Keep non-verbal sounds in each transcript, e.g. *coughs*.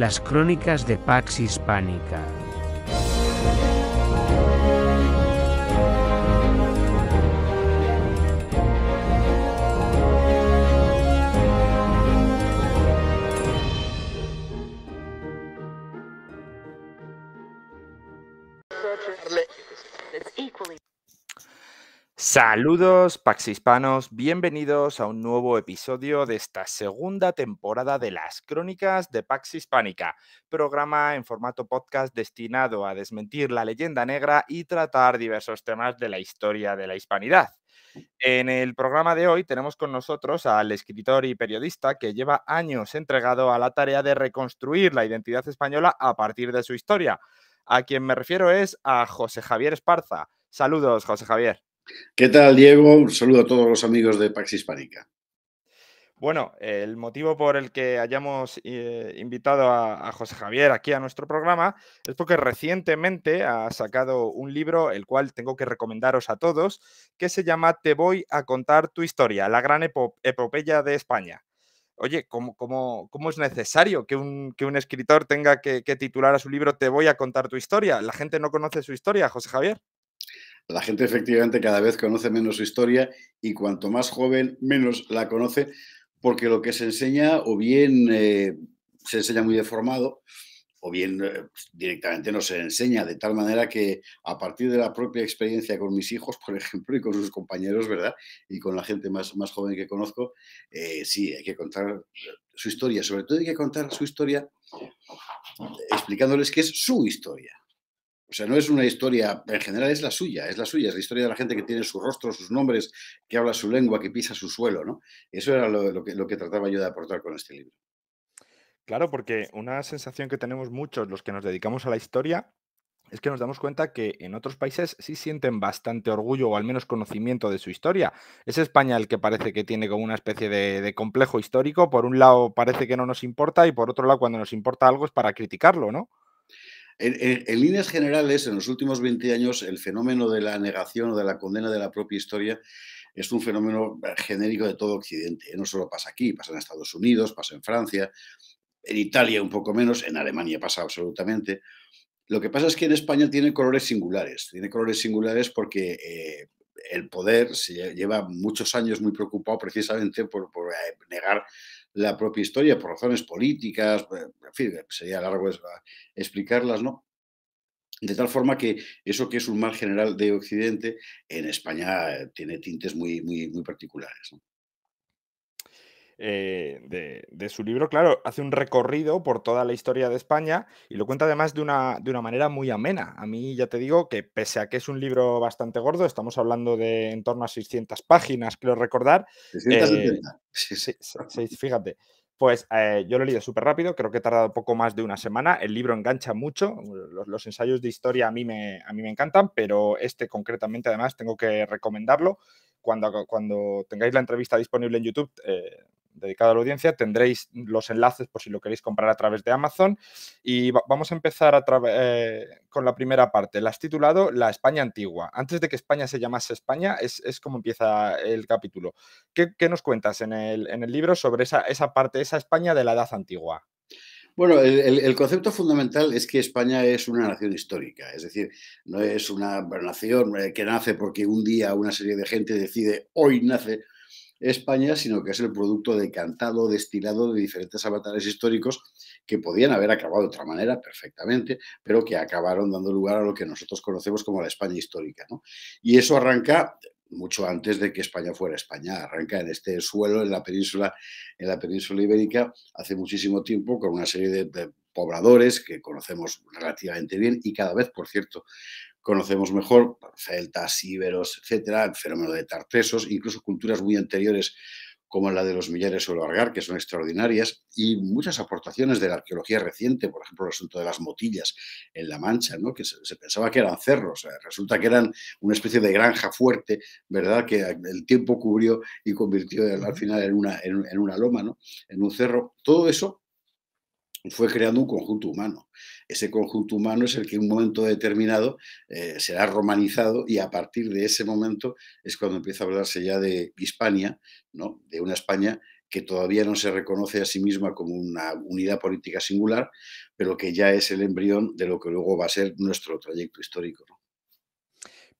las crónicas de Pax Hispánica. Saludos, Pax Hispanos, bienvenidos a un nuevo episodio de esta segunda temporada de las Crónicas de Pax Hispánica, programa en formato podcast destinado a desmentir la leyenda negra y tratar diversos temas de la historia de la hispanidad. En el programa de hoy tenemos con nosotros al escritor y periodista que lleva años entregado a la tarea de reconstruir la identidad española a partir de su historia. A quien me refiero es a José Javier Esparza. Saludos, José Javier. ¿Qué tal, Diego? Un saludo a todos los amigos de Pax Hispánica. Bueno, el motivo por el que hayamos eh, invitado a, José Javier aquí a nuestro programa es porque recientemente ha sacado un libro, el cual tengo que recomendaros a todos, que se llama Te voy a contar tu historia, la gran epopeya de España. Oye, ¿cómo, cómo, cómo es necesario que un, que un escritor tenga que, que titular a su libro Te voy a contar tu historia? La gente no conoce su historia, José Javier la gente efectivamente cada vez conoce menos su historia y cuanto más joven, menos la conoce, porque lo que se enseña o bien eh, se enseña muy deformado o bien eh, directamente no se enseña, de tal manera que a partir de la propia experiencia con mis hijos, por *laughs* ejemplo, y con sus compañeros, ¿verdad? Y con la gente más, más joven que conozco, eh, sí, hay que contar su historia, sobre todo hay que contar su historia explicándoles que es su historia o sea, no es una historia, en general es la suya, es la suya, es la historia de la gente que tiene su rostro, sus nombres, que habla su lengua, que pisa su suelo, ¿no? Eso era lo, que, lo que trataba yo de aportar con este libro. Claro, porque una sensación que tenemos muchos los que nos dedicamos a la historia es que nos damos cuenta que en otros países sí sienten bastante orgullo o al menos conocimiento de su historia. Es España el que parece que tiene como una especie de, complejo histórico. Por un lado parece que no nos importa y por otro lado cuando nos importa algo es para criticarlo, ¿no? En, líneas generales, en los últimos 20 años, el fenómeno de la negación o de la condena de la propia historia es un fenómeno eh, genérico de todo Occidente. No solo pasa aquí, pasa en Estados Unidos, pasa en Francia, en Italia un poco menos, en Alemania pasa absolutamente. Lo que pasa es que en España tiene colores singulares, tiene colores singulares porque eh, el poder se lleva muchos años muy preocupado precisamente por, por eh, negar la propia historia por razones políticas, eh, en fin, sería largo ah, explicarlas, ¿no? De tal forma que eso que es un mal general de Occidente, en España eh, tiene tintes muy, muy, muy particulares. ¿no? Eh, de, su libro, claro, hace un recorrido por toda la historia de España y lo cuenta además de una, de una manera muy amena. A mí ya te digo que pese a que es un libro bastante gordo, estamos hablando de en torno a 600 páginas, quiero recordar. Eh, *laughs* sí, sí, fíjate. Pues eh, yo lo he leído súper rápido, creo que he tardado poco más de una semana. El libro engancha mucho, los, ensayos de historia a mí, me, a mí me encantan, pero este concretamente además tengo que recomendarlo. Cuando, cuando tengáis la entrevista disponible en YouTube, dedicado a la audiencia. Tendréis los enlaces por si lo queréis comprar a través de Amazon. Y vamos a empezar eh, con la primera parte. La has titulado La España Antigua. Antes de que España se llamase España, es, como empieza el capítulo. ¿Qué, nos cuentas en el, libro sobre esa, parte, esa España de la Edad Antigua? Bueno, el, concepto fundamental es que España es una nación histórica, es decir, no es una nación eh, que nace porque un día una serie de gente decide hoy nace España, sino que es el producto decantado, destilado de diferentes avatares históricos que podían haber acabado de otra manera perfectamente, pero que acabaron dando lugar a lo que nosotros conocemos como la España histórica. Y eso arranca mucho antes de que España fuera España, arranca en este suelo, en la península, en la península ibérica, hace muchísimo tiempo, con una serie de pobladores que conocemos relativamente bien y cada vez, por cierto, conocemos mejor, celtas, íberos, etcétera, el fenómeno de tartesos, incluso culturas muy anteriores como la de los millares o el Argar, que son extraordinarias, y muchas aportaciones de la arqueología reciente, por ejemplo, el asunto de las motillas en La Mancha, ¿no? que se, pensaba que eran cerros, resulta que eran una especie de granja fuerte, ¿verdad?, que el tiempo cubrió y convirtió al final en una, en una loma, ¿no? en un cerro. Todo eso fue creando un conjunto humano. Ese conjunto humano es el que en un momento determinado eh, será romanizado y a partir de ese momento es cuando empieza a hablarse ya de Hispania, ¿no? de una España que todavía no se reconoce a sí misma como una unidad política singular, pero que ya es el embrión de lo que luego va a ser nuestro trayecto histórico.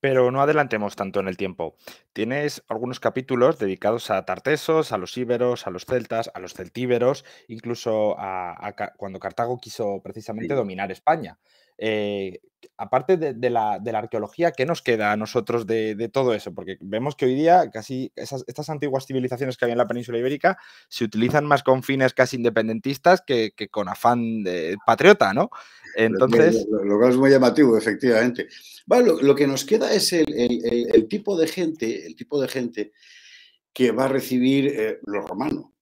Pero no adelantemos tanto en el tiempo. Tienes algunos capítulos dedicados a tartesos, a los íberos, a los celtas, a los celtíberos, incluso a, cuando Cartago quiso precisamente dominar España. Eh, aparte de, la, arqueología, ¿qué nos queda a nosotros de, todo eso? Porque vemos que hoy día casi estas antiguas civilizaciones que había en la península ibérica se utilizan más con fines casi independentistas que, con afán de patriota, ¿no? Entonces... Lo, cual es muy llamativo, efectivamente. lo, que nos queda es el, tipo de gente, el tipo de gente que va a recibir los eh, lo romano.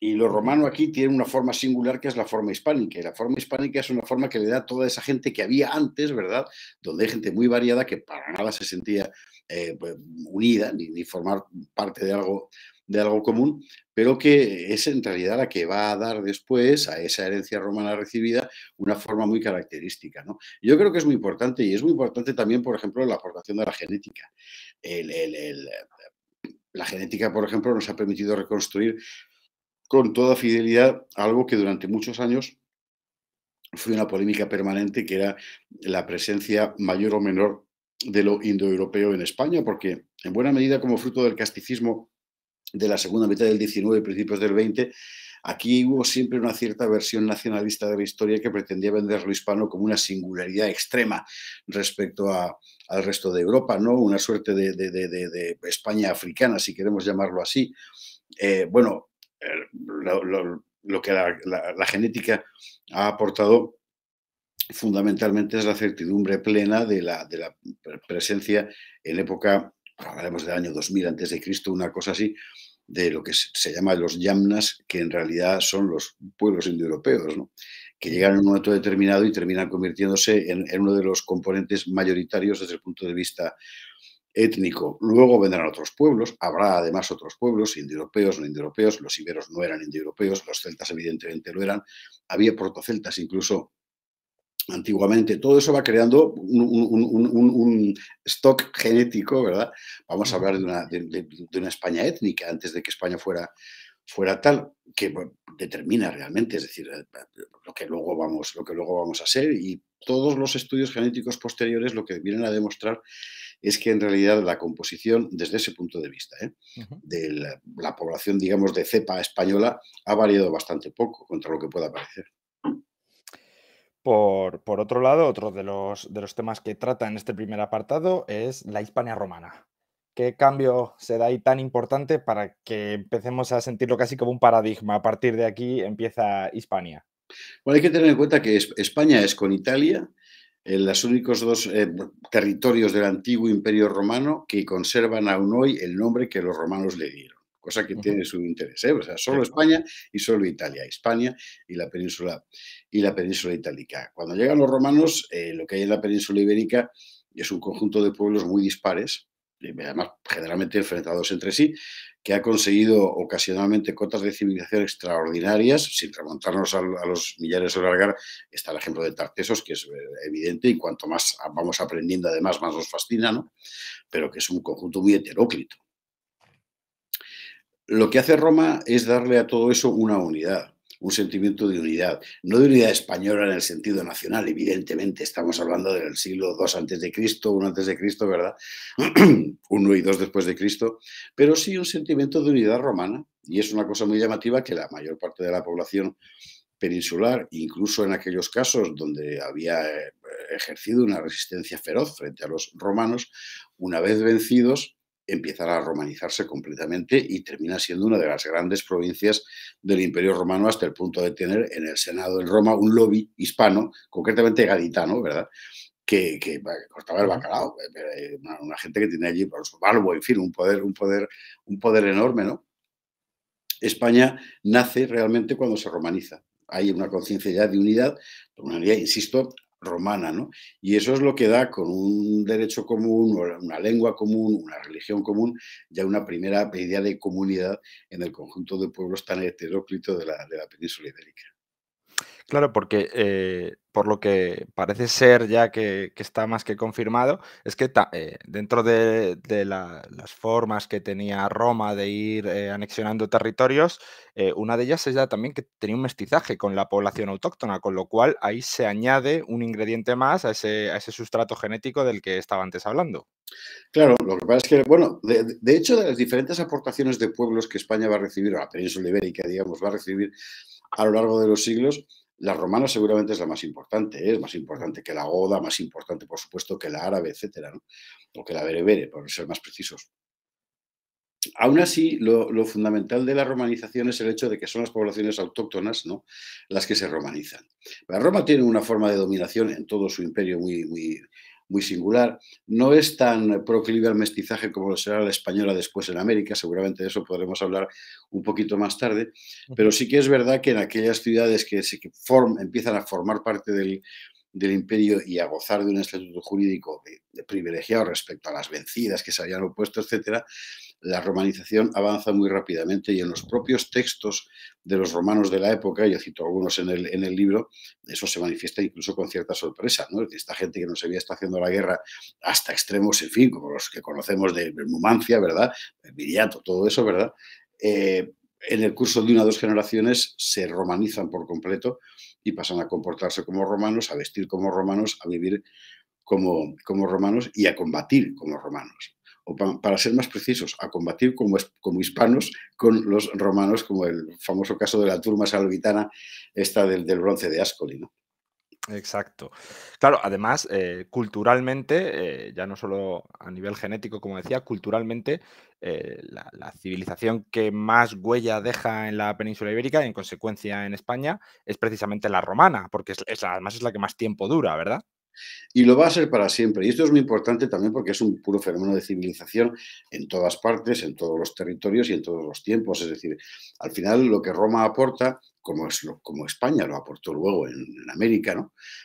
Y lo romano aquí tiene una forma singular que es la forma hispánica. Y la forma hispánica es una forma que le da a toda esa gente que había antes, ¿verdad? Donde hay gente muy variada que para nada se sentía eh, pues, unida ni, formar parte de algo, de algo común, pero que es en realidad la que va a dar después a esa herencia romana recibida una forma muy característica. ¿no? Yo creo que es muy importante y es muy importante también, por ejemplo, la aportación de la genética. la genética, por ejemplo, nos ha permitido reconstruir con toda fidelidad algo que durante muchos años fue una polémica permanente, que era la presencia mayor o menor de lo indoeuropeo en España, porque en buena medida como fruto del casticismo de la segunda mitad del 19 y principios del 20, aquí hubo siempre una cierta versión nacionalista de la historia que pretendía vender lo hispano como una singularidad extrema respecto al resto de Europa, ¿no? Una suerte de, España africana, si queremos llamarlo así. Eh, bueno, eh, lo, que la, genética ha aportado fundamentalmente es la certidumbre plena de la, de la presencia en época, hablaremos del año 2000 antes de Cristo, una cosa así, de lo que se llama los yamnas, que en realidad son los pueblos indoeuropeos, que llegan en un momento determinado y terminan convirtiéndose en, uno de los componentes mayoritarios desde el punto de vista étnico, luego vendrán otros pueblos, habrá además otros pueblos, indoeuropeos, no indoeuropeos, los iberos no eran indoeuropeos, los celtas evidentemente lo eran, había protoceltas incluso antiguamente, todo eso va creando un, stock genético, ¿verdad? Vamos a hablar de una, España étnica antes de que España fuera, fuera tal, que determina realmente, es decir, lo que luego vamos, lo que luego vamos a ser y todos los estudios genéticos posteriores lo que vienen a demostrar es que en realidad la composición, desde ese punto de vista, ¿eh? de la, población, digamos, de cepa española ha variado bastante poco contra lo que pueda parecer. Por, otro lado, otro de los, de los temas que trata en este primer apartado es la Hispania romana. ¿Qué cambio se da ahí tan importante para que empecemos a sentirlo casi como un paradigma? A partir de aquí empieza Hispania. Bueno, hay que tener en cuenta que España es con Italia los únicos dos eh, territorios del antiguo imperio romano que conservan aún hoy el nombre que los romanos le dieron, cosa que tiene su interés. ¿eh? O sea, solo España y solo Italia, España y la península, y la península itálica. Cuando llegan los romanos, eh, lo que hay en la península ibérica es un conjunto de pueblos muy dispares, además generalmente enfrentados entre sí, que ha conseguido ocasionalmente cotas de civilización extraordinarias, sin remontarnos a, los millares de largar, está el ejemplo de Tartesos, que es eh, evidente, y cuanto más vamos aprendiendo, además, más nos fascina, Pero que es un conjunto muy heteróclito. Lo que hace Roma es darle a todo eso una unidad un sentimiento de unidad, no de unidad española en el sentido nacional, evidentemente, estamos hablando del siglo II antes de Cristo, uno antes de Cristo, ¿verdad? *clears throat* uno y dos después de Cristo, pero sí un sentimiento de unidad romana, y es una cosa muy llamativa que la mayor parte de la población peninsular, incluso en aquellos casos donde había eh, ejercido una resistencia feroz frente a los romanos, una vez vencidos, empezará a romanizarse completamente y termina siendo una de las grandes provincias del Imperio Romano hasta el punto de tener en el Senado de Roma un lobby hispano, concretamente gaditano, ¿verdad? Que, que, cortaba el bacalao, eh, eh, una, gente que tiene allí por su valvo, en fin, un poder, un poder, un poder enorme, ¿no? España nace realmente cuando se romaniza. Hay una conciencia ya de unidad, una unidad, insisto, romana, ¿no? Y eso es lo que da con un derecho común, una lengua común, una religión común, ya una primera idea de comunidad en el conjunto de pueblos tan heteróclito de la, de la península ibérica. Claro, porque eh, por lo que parece ser ya que, está más que confirmado, es que eh, dentro de, las formas que tenía Roma de ir eh, anexionando territorios, una de ellas es ya también que tenía un mestizaje con la población autóctona, con lo cual ahí se añade un ingrediente más a ese, sustrato genético del que estaba antes hablando. Claro, lo que pasa es que, bueno, de, de hecho, de las diferentes aportaciones de pueblos que España va a recibir, o la península ibérica, digamos, va a recibir a lo largo de los siglos, la romana seguramente es la más importante, ¿eh? es más importante que la goda, más importante, por supuesto, que la árabe, etcétera, o que la berebere, por ser más precisos. Aún así, lo, fundamental de la romanización es el hecho de que son las poblaciones autóctonas ¿no? las que se romanizan. La Roma tiene una forma de dominación en todo su imperio muy, muy, muy singular. No es tan proclive al mestizaje como lo será la española después en América, seguramente de eso podremos hablar un poquito más tarde, pero sí que es verdad que en aquellas ciudades que, se, empiezan a formar parte del, del imperio y a gozar de un estatuto jurídico privilegiado respecto a las vencidas que se habían opuesto, etcétera, la romanización avanza muy rápidamente y en los propios textos de los romanos de la época, yo cito algunos en el, en el libro, eso se manifiesta incluso con cierta sorpresa, ¿no? Esta gente que no se había estado haciendo la guerra hasta extremos, en fin, como los que conocemos de Numancia, ¿verdad? Viriato, todo eso, ¿verdad? Eh, en el curso de una o dos generaciones se romanizan por completo y pasan a comportarse como romanos, a vestir como romanos, a vivir como, como romanos y a combatir como romanos o para ser más precisos, a combatir como, como, hispanos con los romanos, como el famoso caso de la turma salvitana, esta del, bronce de Ascoli, Exacto. Claro, además, eh, culturalmente, eh, ya no solo a nivel genético, como decía, culturalmente, eh, la, civilización que más huella deja en la península ibérica y en consecuencia en España es precisamente la romana, porque además es la que más tiempo dura, ¿verdad? Y lo va a ser para siempre. Y esto es muy importante también porque es un puro fenómeno de civilización en todas partes, en todos los territorios y en todos los tiempos. Es decir, al final lo que Roma aporta, como, como España lo aportó luego en, América,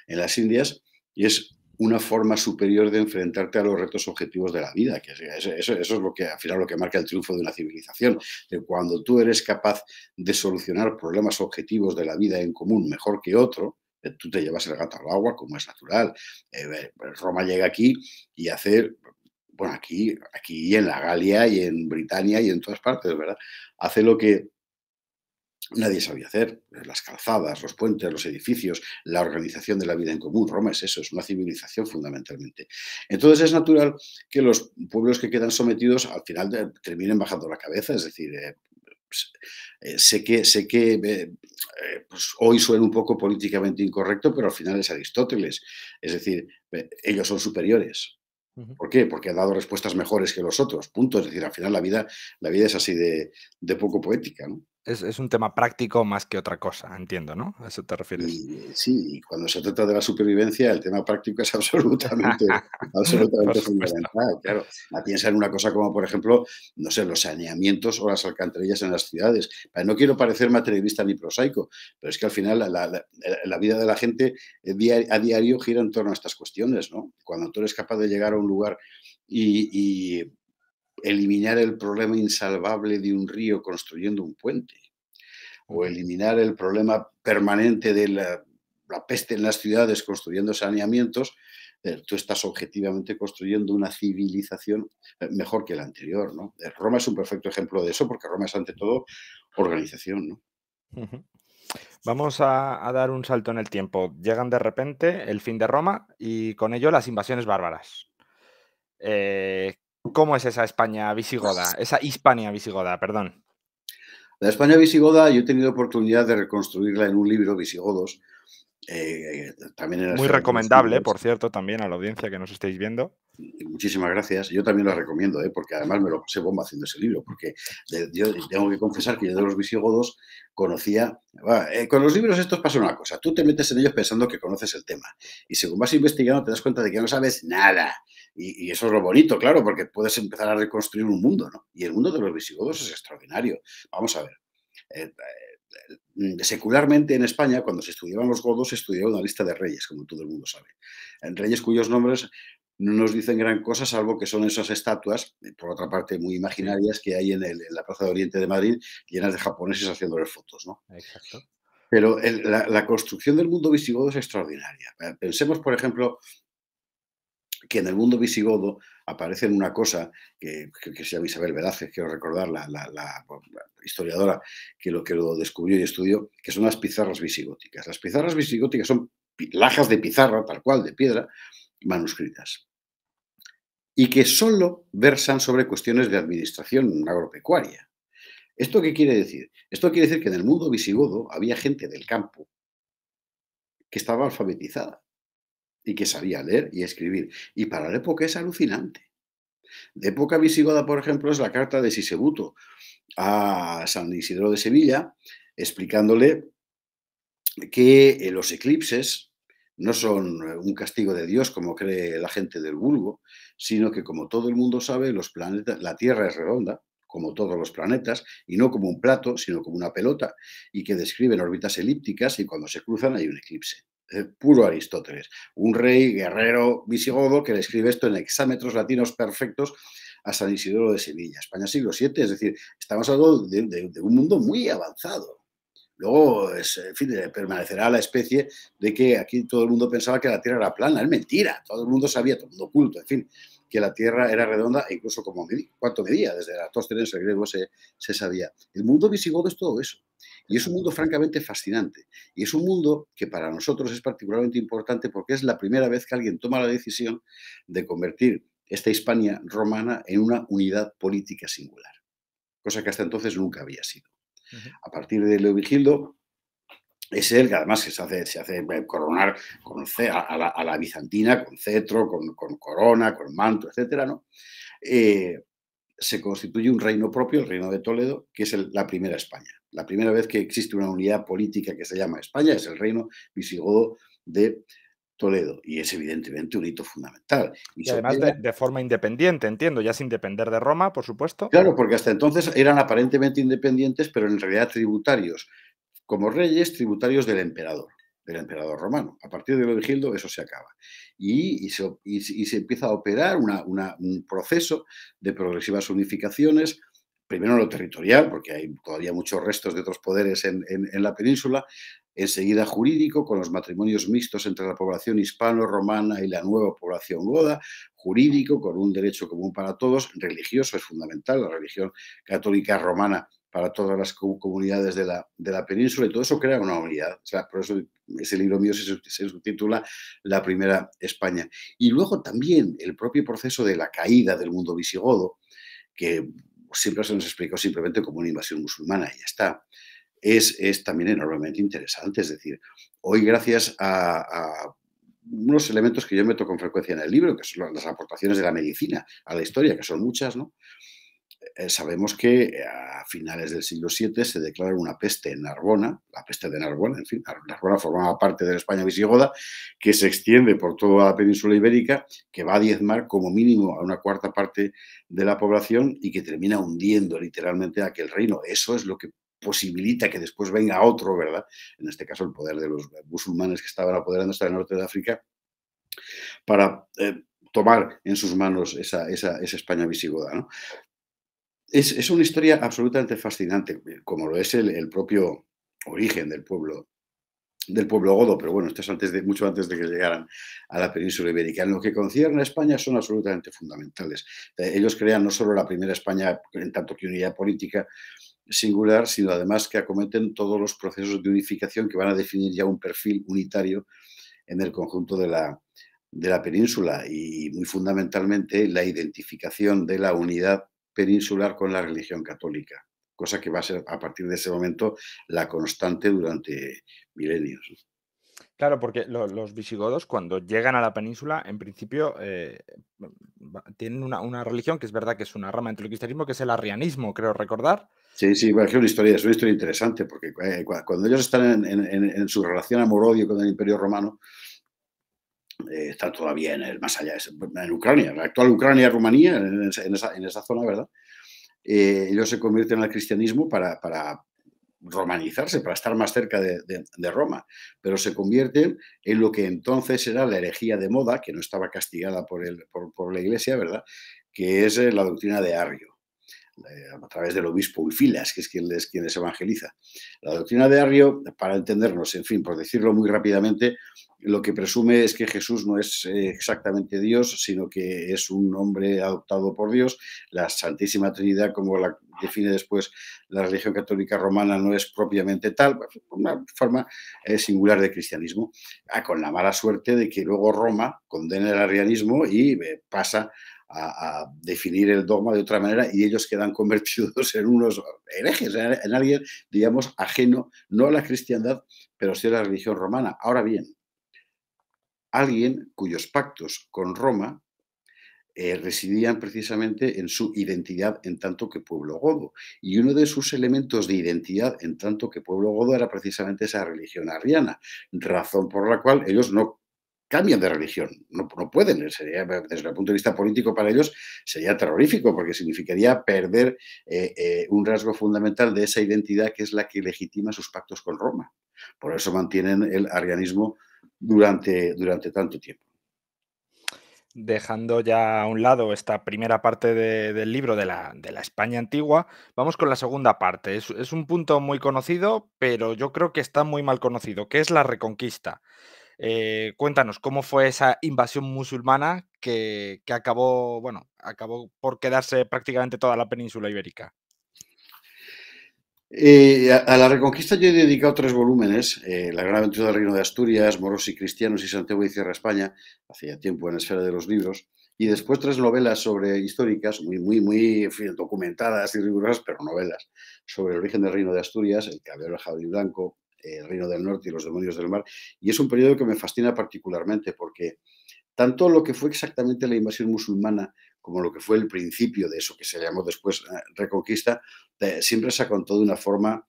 en las Indias, es una forma superior de enfrentarte a los retos objetivos de la vida, que eso, es lo que al final lo que marca el triunfo de una civilización, de cuando tú eres capaz de solucionar problemas objetivos de la vida en común mejor que otro, eh, tú te llevas el gato al agua, como es natural. Eh, pues, Roma llega aquí y hace, bueno, aquí, aquí en la Galia y en Britania y en todas partes, ¿verdad? Hace lo que nadie sabía hacer. Eh, las calzadas, los puentes, los edificios, la organización de la vida en común. Roma es eso, es una civilización fundamentalmente. Entonces es natural que los pueblos que quedan sometidos al final terminen bajando la cabeza, es decir, pues, eh, sé que, sé que eh, eh, pues, hoy suena un poco políticamente incorrecto, pero al final es Aristóteles. Es decir, ellos son superiores. ¿Por qué? Porque ha dado respuestas mejores que los otros. Punto. Es decir, al final la vida, la vida es así de, de poco poética. ¿no? es, un tema práctico más que otra cosa, entiendo, ¿no? A eso te refieres. sí, y cuando se trata de la supervivencia, el tema práctico es *laughs* absolutamente, *laughs* fundamental. Claro, piensa en una cosa como, por ejemplo, no sé, los saneamientos o las alcantarillas en las ciudades. No quiero parecer materialista ni prosaico, pero es que al final la, vida de la gente eh, a diario gira en torno a estas cuestiones, ¿no? Cuando tú eres capaz de llegar a un lugar y eliminar el problema insalvable de un río construyendo un puente, o eliminar el problema permanente de la, peste en las ciudades construyendo saneamientos, eh, tú estás objetivamente construyendo una civilización eh, mejor que la anterior, ¿no? Eh, Roma es un perfecto ejemplo de eso porque Roma es ante todo organización, Vamos a, dar un salto en el tiempo. Llegan de repente el fin de Roma y con ello las invasiones bárbaras. ¿Cómo es esa España visigoda? Esa Hispania visigoda, perdón. La España visigoda, yo he tenido oportunidad de reconstruirla en un libro, Visigodos. Eh, también Muy recomendable, por cierto, también a la audiencia que nos estáis viendo. Muchísimas gracias. Yo también lo recomiendo, eh, porque además me lo pasé bomba haciendo ese libro, porque yo tengo que confesar que yo de los visigodos conocía... Eh, con los libros estos pasa una cosa, tú te metes en ellos pensando que conoces el tema y según vas investigando te das cuenta de que no sabes nada. Y, eso es lo bonito, claro, porque puedes empezar a reconstruir un mundo, ¿no? Y el mundo de los visigodos es extraordinario. Vamos a ver. Eh, eh, secularmente en España, cuando se estudiaban los godos, se estudiaba una lista de reyes, como todo el mundo sabe. Eh, reyes cuyos nombres no nos dicen gran cosa, salvo que son esas estatuas, por otra parte muy imaginarias, que hay en, la Plaza de Oriente de Madrid, llenas de japoneses haciéndoles fotos. ¿no? Exacto. Pero la, la, construcción del mundo visigodo es extraordinaria. Pensemos, por ejemplo, que en el mundo visigodo aparece una cosa que, que, se llama Isabel Velázquez, quiero recordar, la, historiadora que lo, que lo descubrió y estudió, que son las pizarras visigóticas. Las pizarras visigóticas son lajas de pizarra, tal cual, de piedra, manuscritas, y que solo versan sobre cuestiones de administración agropecuaria. ¿Esto qué quiere decir? Esto quiere decir que en el mundo visigodo había gente del campo que estaba alfabetizada y que sabía leer y escribir. Y para la época es alucinante. De época visigoda, por ejemplo, es la carta de Sisebuto a San Isidro de Sevilla, explicándole que eh, los eclipses no son eh, un castigo de Dios como cree la gente del vulgo, sino que como todo el mundo sabe, los planetas, la Tierra es redonda, como todos los planetas, y no como un plato, sino como una pelota, y que describen órbitas elípticas y cuando se cruzan hay un eclipse puro Aristóteles, un rey guerrero visigodo que le escribe esto en exámetros latinos perfectos a San Isidoro de Sevilla, España siglo VII, es decir, estamos hablando de, un mundo muy avanzado. Luego, en fin, eh, permanecerá la especie de que aquí todo el mundo pensaba que la Tierra era plana, es mentira, todo el mundo sabía, todo el mundo oculto, en fin, que la Tierra era redonda e incluso como medía, cuánto medía, desde Aristóteles el griego se, se sabía. El mundo visigodo es todo eso. Y es un mundo francamente fascinante. Y es un mundo que para nosotros es particularmente importante porque es la primera vez que alguien toma la decisión de convertir esta Hispania romana en una unidad política singular, cosa que hasta entonces nunca había sido. A partir de Leovigildo, es él que además se hace, eh, coronar a, la, bizantina con cetro, con, corona, con manto, etc. ¿no? Eh, se constituye un reino propio, el reino de Toledo, que es la primera España. La primera vez que existe una unidad política que se llama España es el reino visigodo de Toledo. Y es evidentemente un hito fundamental. Y, además de, de, forma independiente, entiendo, ya sin depender de Roma, por supuesto. Claro, porque hasta entonces eran aparentemente independientes, pero en realidad tributarios, como reyes, tributarios del emperador del emperador romano. A partir de Gildo eso se acaba. Y, se, empieza a operar un proceso de progresivas unificaciones, primero en lo territorial, porque hay todavía muchos restos de otros poderes en, en la península, enseguida jurídico, con los matrimonios mixtos entre la población hispano-romana y la nueva población goda, jurídico, con un derecho común para todos, religioso, es fundamental, la religión católica romana para todas las comunidades de la, de la, península y todo eso crea una unidad. O sea, por eso ese libro mío se, se, subtitula La Primera España. Y luego también el propio proceso de la caída del mundo visigodo, que siempre se nos explicó simplemente como una invasión musulmana y ya está, es, es también enormemente interesante. Es decir, hoy gracias a, a unos elementos que yo meto con frecuencia en el libro, que son las aportaciones de la medicina a la historia, que son muchas, ¿no? Eh, sabemos que eh, a finales del siglo VII se declara una peste en Narbona, la peste de Narbona, en fin, Narbona formaba parte de la España visigoda, que se extiende por toda la península ibérica, que va a diezmar como mínimo a una cuarta parte de la población y que termina hundiendo literalmente aquel reino. Eso es lo que posibilita que después venga otro, ¿verdad? En este caso, el poder de los musulmanes que estaban apoderándose del norte de África para eh, tomar en sus manos esa, esa España visigoda. ¿no? es, una historia absolutamente fascinante, eh, como lo es el, propio origen del pueblo del pueblo godo, pero bueno, esto es antes de, mucho antes de que llegaran a la península ibérica. En lo que concierne a España son absolutamente fundamentales. Eh, ellos crean no solo la primera España en tanto que unidad política singular, sino además que acometen todos los procesos de unificación que van a definir ya un perfil unitario en el conjunto de la, de la península y muy fundamentalmente la identificación de la unidad peninsular con la religión católica, cosa que va a ser a partir de ese momento la constante durante milenios. Claro, porque los, visigodos cuando llegan a la península, en principio, eh, tienen una, religión que es verdad que es una rama entre el cristianismo, que es el arrianismo, creo recordar. Sí, sí, es una historia, es una historia interesante, porque eh, cuando ellos están en, en su relación amor-odio con el Imperio Romano, eh, está todavía en el más allá, en Ucrania, en la actual Ucrania, Rumanía, en esa, en esa zona, ¿verdad? Eh, ellos se convierten al cristianismo para, romanizarse, para estar más cerca de, Roma, pero se convierten en lo que entonces era la herejía de moda, que no estaba castigada por, por la Iglesia, ¿verdad? Que es eh, la doctrina de Arrio. Eh, a través del obispo Ulfilas, que es quien les, quien evangeliza. La doctrina de Arrio, para entendernos, en fin, por decirlo muy rápidamente, lo que presume es que Jesús no es eh, exactamente Dios, sino que es un hombre adoptado por Dios. La Santísima Trinidad, como la define después la religión católica romana, no es propiamente tal, pues, una forma eh, singular de cristianismo, ah, con la mala suerte de que luego Roma condena el arrianismo y pasa a, definir el dogma de otra manera y ellos quedan *laughs* convertidos en unos herejes, en, alguien, digamos, ajeno, no a la cristiandad, pero sí a la religión romana. Ahora bien, alguien cuyos pactos con Roma eh, residían precisamente en su identidad en tanto que pueblo godo. Y uno de sus elementos de identidad en tanto que pueblo godo era precisamente esa religión arriana, razón por la cual ellos no cambian de religión. No, pueden, eh, sería, desde el punto de vista político para ellos sería terrorífico porque significaría perder eh, eh, un rasgo fundamental de esa identidad que es la que legitima sus pactos con Roma. Por eso mantienen el arianismo durante, durante tanto tiempo dejando ya a un lado esta primera parte del libro de la, España antigua, vamos con la segunda parte. Es, es, un punto muy conocido, pero yo creo que está muy mal conocido, que es la reconquista. Eh, cuéntanos, ¿cómo fue esa invasión musulmana que, acabó, bueno, acabó por quedarse prácticamente toda la península ibérica? Eh, a, la Reconquista yo he dedicado tres volúmenes, eh, La gran aventura del Reino de Asturias, Moros y Cristianos y Santiago y Cierra España, hacía tiempo en la esfera de los libros, y después tres novelas sobre históricas, muy, muy, muy documentadas y rigurosas, pero novelas, sobre el origen del Reino de Asturias, el caballero y Blanco, eh, el Reino del Norte y los Demonios del Mar. Y es un periodo que me fascina particularmente porque tanto lo que fue exactamente la invasión musulmana como lo que fue el principio de eso que se llamó después eh, Reconquista, eh, siempre se contado de una forma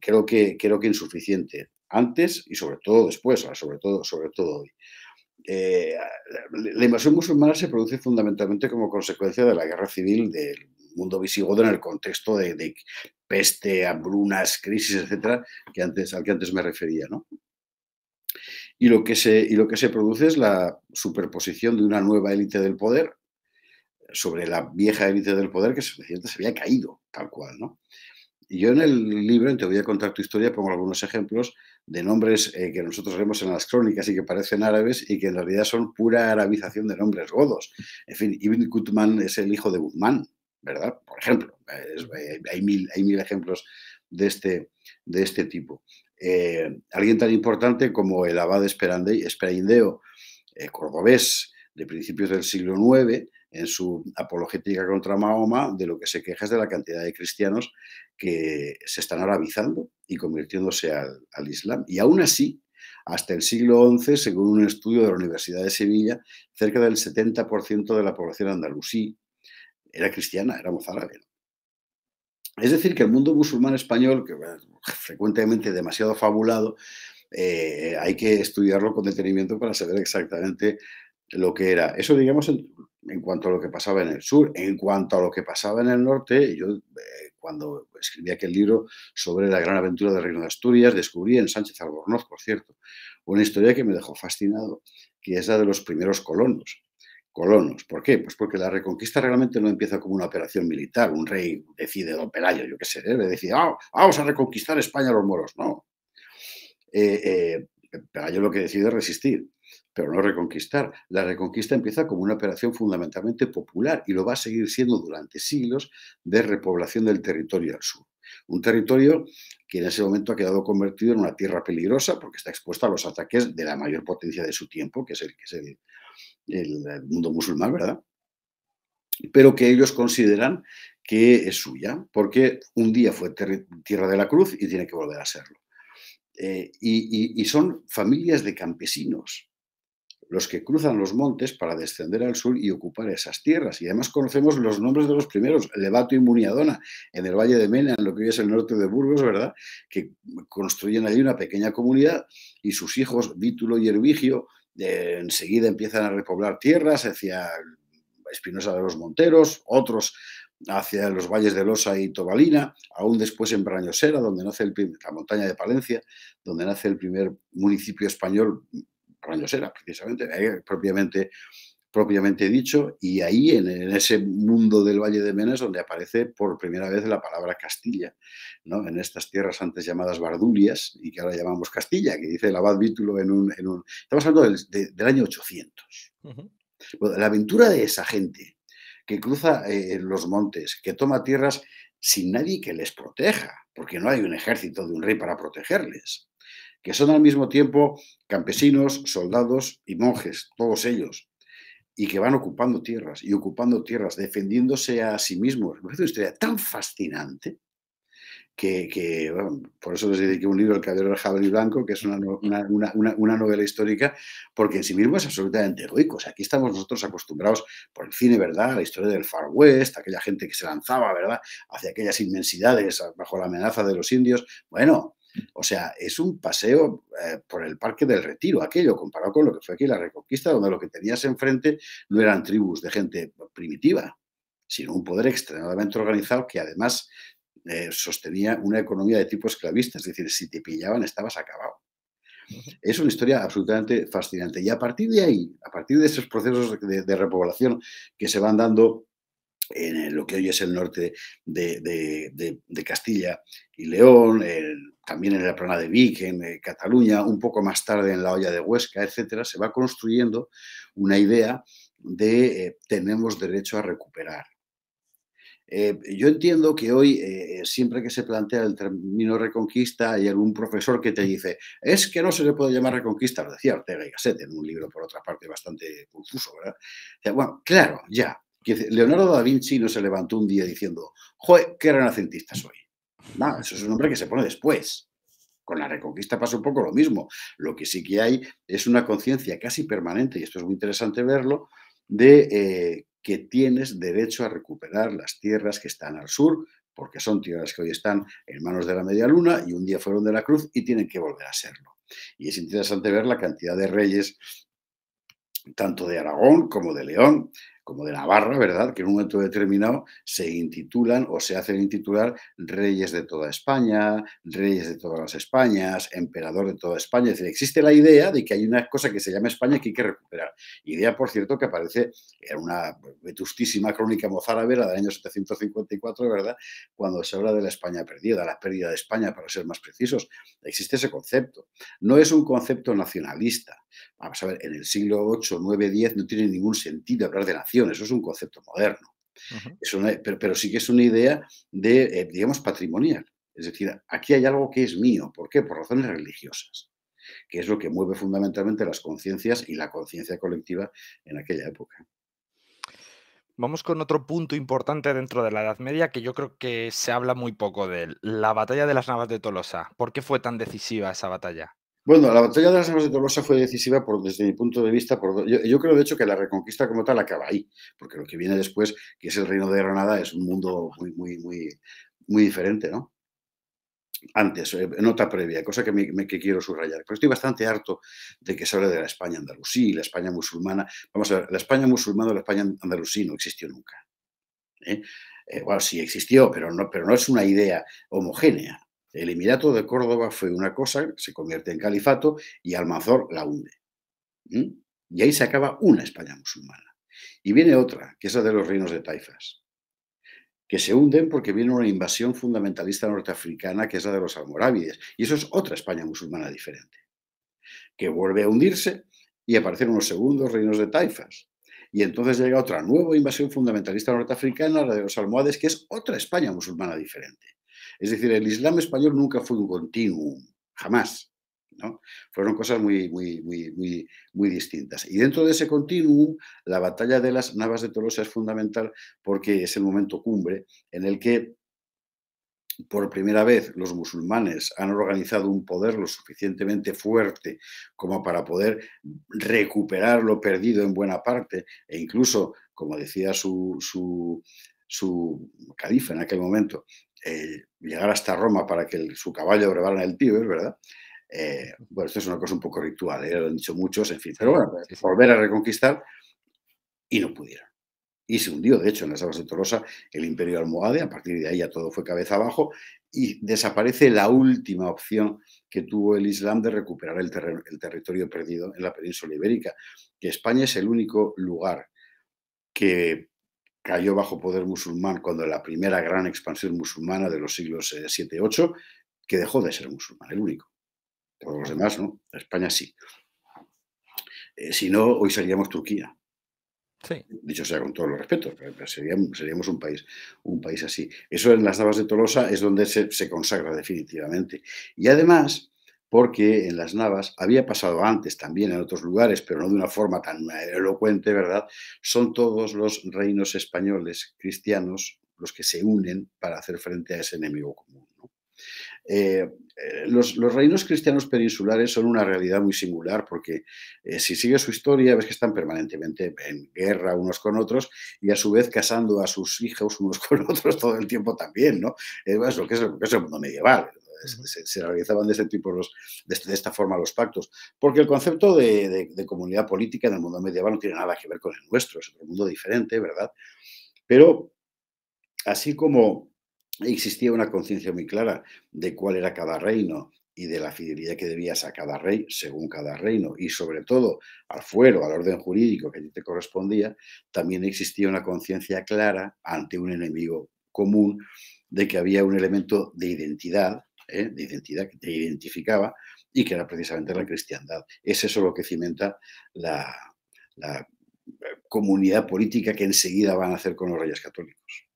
creo, que, creo que insuficiente, antes y sobre todo después, sobre todo, sobre todo hoy. la invasión musulmana se produce fundamentalmente como consecuencia de la guerra civil del mundo visigodo en el contexto de, peste, hambrunas, crisis, etcétera, que antes, al que antes me refería. ¿no? Y, lo que se, y lo que se produce es la superposición de una nueva élite del poder sobre la vieja élite del poder que se, había caído, tal cual. ¿no? Y yo en el libro, en Te voy a contar tu historia, pongo algunos ejemplos de nombres eh, que nosotros vemos en las crónicas y que parecen árabes y que en realidad son pura arabización de nombres godos. En fin, Ibn Kutman es el hijo de Guzmán, por ejemplo, eh, hay, mil, hay mil ejemplos de este, de este tipo. Eh, alguien tan importante como el abad Esperandeo, eh, cordobés de principios del siglo IX, en su apologética contra Mahoma, de lo que se queja es de la cantidad de cristianos que se están arabizando y convirtiéndose al, al Islam. Y aún así, hasta el siglo XI, según un estudio de la Universidad de Sevilla, cerca del 70% de la población andalusí era cristiana, era mozárabe. Es decir, que el mundo musulmán español, que frecuentemente demasiado fabulado, eh, hay que estudiarlo con detenimiento para saber exactamente lo que era. Eso, digamos, en, cuanto a lo que pasaba en el sur. En cuanto a lo que pasaba en el norte, yo eh, cuando escribí aquel libro sobre la gran aventura del Reino de Asturias, descubrí en Sánchez Albornoz, por cierto, una historia que me dejó fascinado, que es la de los primeros colonos colonos. ¿Por qué? Pues porque la reconquista realmente no empieza como una operación militar. Un rey decide, don Pelayo, yo qué sé, ¿eh? le decide, ah, vamos a reconquistar España a los moros. No. Eh, eh Pelayo lo que decide es resistir, pero no reconquistar. La reconquista empieza como una operación fundamentalmente popular y lo va a seguir siendo durante siglos de repoblación del territorio al sur. Un territorio que en ese momento ha quedado convertido en una tierra peligrosa porque está expuesta a los ataques de la mayor potencia de su tiempo, que es el, que se el mundo musulmán, ¿verdad? Pero que ellos consideran que es suya, porque un día fue tierra de la cruz y tiene que volver a serlo. Eh, y, son familias de campesinos los que cruzan los montes para descender al sur y ocupar esas tierras. Y además conocemos los nombres de los primeros, Levato y Muniadona, en el Valle de Mena, en lo que hoy es el norte de Burgos, ¿verdad? Que construyen allí una pequeña comunidad y sus hijos, Vítulo y Hervigio, eh, enseguida empiezan a repoblar tierras hacia Espinosa de los Monteros, otros hacia los valles de Losa y Tobalina, aún después en Brañosera, donde nace el primer, la montaña de Palencia, donde nace el primer municipio español, Brañosera precisamente, eh, propiamente propiamente dicho, y ahí en, ese mundo del Valle de Menas, donde aparece por primera vez la palabra Castilla, ¿no? en estas tierras antes llamadas Bardulias y que ahora llamamos Castilla, que dice el abad Vítulo en un... Estamos hablando del, año 800. la aventura de esa gente que cruza eh, los montes, que toma tierras sin nadie que les proteja, porque no hay un ejército de un rey para protegerles, que son al mismo tiempo campesinos, soldados y monjes, todos ellos, y que van ocupando tierras y ocupando tierras, defendiéndose a sí mismos. Es una historia tan fascinante que, por eso les dediqué un libro, El Caballero del Jabalí Blanco, que es una, una, novela histórica, porque en sí mismo es absolutamente heroico. O aquí estamos nosotros acostumbrados por el cine, ¿verdad?, a la historia del Far West, aquella gente que se lanzaba, ¿verdad?, hacia aquellas inmensidades bajo la amenaza de los indios. Bueno, o sea, es un paseo eh, por el Parque del Retiro, aquello, comparado con lo que fue aquí la Reconquista, donde lo que tenías enfrente no eran tribus de gente primitiva, sino un poder extremadamente organizado que además eh, sostenía una economía de tipo esclavista, es decir, si te pillaban estabas acabado. Es una historia absolutamente fascinante. Y a partir de ahí, a partir de esos procesos de, repoblación que se van dando en lo que hoy es el norte de, Castilla y León, también en la plana de Vic, en eh, Cataluña, un poco más tarde en la olla de Huesca, etcétera, se va construyendo una idea de eh, tenemos derecho a recuperar. Eh, yo entiendo que hoy, siempre que se plantea el término reconquista, hay algún profesor que te dice, es que no se le puede llamar reconquista, lo decía Ortega y Gasset en un libro, por otra parte, bastante confuso, ¿verdad? bueno, claro, ya. Leonardo da Vinci no se levantó un día diciendo, joder, qué renacentista soy eso es un nombre que se pone después. Con la Reconquista pasa un poco lo mismo. Lo que sí que hay es una conciencia casi permanente, y esto es muy interesante verlo, de eh, que tienes derecho a recuperar las tierras que están al sur, porque son tierras que hoy están en manos de la media luna y un día fueron de la cruz y tienen que volver a serlo. Y es interesante ver la cantidad de reyes, tanto de Aragón como de León, como de Navarra, ¿verdad? Que en un momento determinado se intitulan o se hacen intitular reyes de toda España, reyes de todas las Españas, emperador de toda España. Es decir, existe la idea de que hay una cosa que se llama España que hay que recuperar. Idea, por cierto, que aparece en una vetustísima crónica mozárabe, la del año 754, ¿verdad? Cuando se habla de la España perdida, la pérdida de España, para ser más precisos. Existe ese concepto. No es un concepto nacionalista. Vamos a ver, en el siglo 8, 9, 10 no tiene ningún sentido hablar de nación eso es un concepto moderno. pero, sí que es una idea de, eh, digamos, patrimonial. Es decir, aquí hay algo que es mío. ¿Por qué? Por razones religiosas, que es lo que mueve fundamentalmente las conciencias y la conciencia colectiva en aquella época. Vamos con otro punto importante dentro de la Edad Media que yo creo que se habla muy poco de él, la batalla de las Navas de Tolosa. ¿Por qué fue tan decisiva esa batalla? Bueno, la batalla de las armas de Tolosa fue decisiva por, desde mi punto de vista. Por, yo, creo, de hecho, que la reconquista como tal acaba ahí, porque lo que viene después, que es el reino de Granada, es un mundo muy, muy, muy, muy diferente, ¿no? Antes, eh, nota previa, cosa que, quiero subrayar, pero estoy bastante harto de que se hable de la España andalusí, la España musulmana. Vamos a ver, la España musulmana o la España andalusí no existió nunca. ¿eh? Eh, bueno, sí existió, pero no, pero no es una idea homogénea. El Emirato de Córdoba fue una cosa, se convierte en califato y Almazor la hunde. Y ahí se acaba una España musulmana. Y viene otra, que es la de los reinos de Taifas, que se hunden porque viene una invasión fundamentalista norteafricana, que es la de los almorávides. Y eso es otra España musulmana diferente, que vuelve a hundirse y aparecen unos segundos reinos de Taifas. Y entonces llega otra nueva invasión fundamentalista norteafricana, la de los almohades, que es otra España musulmana diferente. Es decir, el Islam español nunca fue un continuum, jamás. ¿no? Fueron cosas muy, muy, muy, muy, distintas. Y dentro de ese continuum, la batalla de las Navas de Tolosa es fundamental porque es el momento cumbre en el que por primera vez los musulmanes han organizado un poder lo suficientemente fuerte como para poder recuperar lo perdido en buena parte e incluso, como decía su califa en aquel momento, llegar hasta Roma para que su caballo brevara el el es ¿verdad? Eh, bueno, esto es una cosa un poco ritual, eh, lo han dicho muchos, en fin, pero bueno, volver a reconquistar y no pudieron. Y se hundió, de hecho, en las aguas de Tolosa el imperio almohade, a partir de ahí ya todo fue cabeza abajo y desaparece la última opción que tuvo el Islam de recuperar el, el territorio perdido en la península ibérica, que España es el único lugar que cayó bajo poder musulmán cuando la primera gran expansión musulmana de los siglos 7 y 8, que dejó de ser musulmán, el único. Todos los demás, ¿no? España sí. Eh, si no, hoy seríamos Turquía. Sí. Dicho sea con todo los respetos, seríamos, seríamos, un, país, un país así. Eso en las Navas de Tolosa es donde se consagra definitivamente. Y además, porque en las Navas había pasado antes también en otros lugares, pero no de una forma tan elocuente, ¿verdad? Son todos los reinos españoles cristianos los que se unen para hacer frente a ese enemigo común. Eh, eh, los, reinos cristianos peninsulares son una realidad muy singular porque eh, si sigues su historia ves que están permanentemente en guerra unos con otros y a su vez casando a sus hijos unos *laughs* con otros todo el tiempo también, ¿no? es lo que es, lo que es el mundo medieval, se, realizaban de, este tipo este, de, esta forma los pactos, porque el concepto de, comunidad política en el mundo medieval no tiene nada que ver con el nuestro, es un mundo diferente, ¿verdad? Pero así como existía una conciencia muy clara de cuál era cada reino y de la fidelidad que debías a cada rey según cada reino y sobre todo al fuero, al orden jurídico que a ti te correspondía, también existía una conciencia clara ante un enemigo común de que había un elemento de identidad ¿eh? de identidad que te identificaba y que era precisamente la cristiandad. Es eso lo que cimenta la eh, comunidad política que enseguida van a hacer con los reyes católicos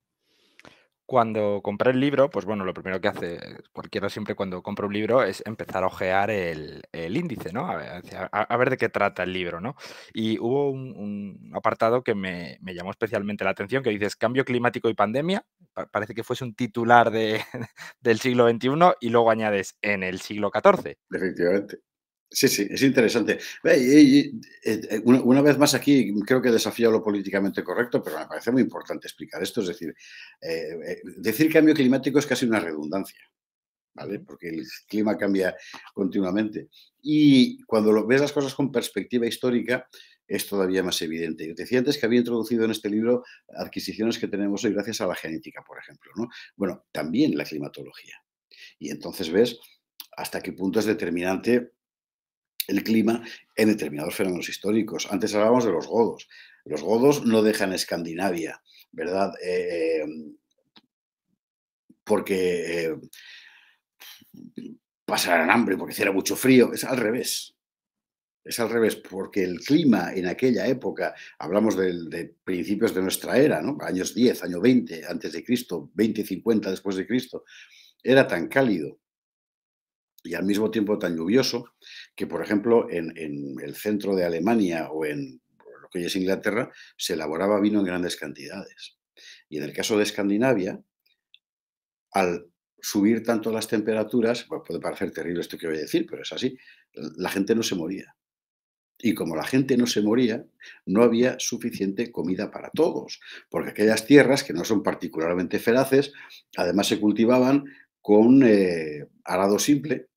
cuando compré el libro, pues bueno, lo primero que hace cualquiera siempre cuando compra un libro es empezar a ojear el, índice, ¿no? A ver, de qué trata el libro, ¿no? Y hubo un, apartado que me, llamó especialmente la atención, que dices cambio climático y pandemia, parece que fuese un titular *laughs* del siglo XXI y luego añades en el siglo XIV. Efectivamente. Sí, sí, es interesante. Eh, eh, una vez más aquí, creo que desafía lo políticamente correcto, pero me parece muy importante explicar esto. Es decir, eh, decir cambio climático es casi una redundancia, ¿vale? Porque el clima cambia continuamente. Y cuando lo, ves las cosas con perspectiva histórica, es todavía más evidente. Yo decía antes que había introducido en este libro adquisiciones que tenemos hoy gracias a la genética, por ejemplo. ¿no? Bueno, también la climatología. Y entonces ves hasta qué punto es determinante el clima en determinados fenómenos históricos. Antes hablábamos de los godos. Los godos no dejan Escandinavia, ¿verdad? Eh, em, porque eh, pasarán hambre, porque hiciera mucho frío. Es al revés. Es al revés, porque el clima en aquella época, hablamos de, principios de nuestra era, ¿no? años 10, año 20 antes de Cristo, 20, 50 después de Cristo, era tan cálido y al mismo tiempo tan lluvioso que, por ejemplo, en, el centro de Alemania o en lo que hoy es Inglaterra, se elaboraba vino en grandes cantidades. Y en el caso de Escandinavia, al subir tanto las temperaturas, pues, puede parecer terrible esto que voy a decir, pero es así, la gente no se moría. Y como la gente no se moría, no había suficiente comida para todos, porque aquellas tierras que no son particularmente feraces, además se cultivaban con eh, arado simple,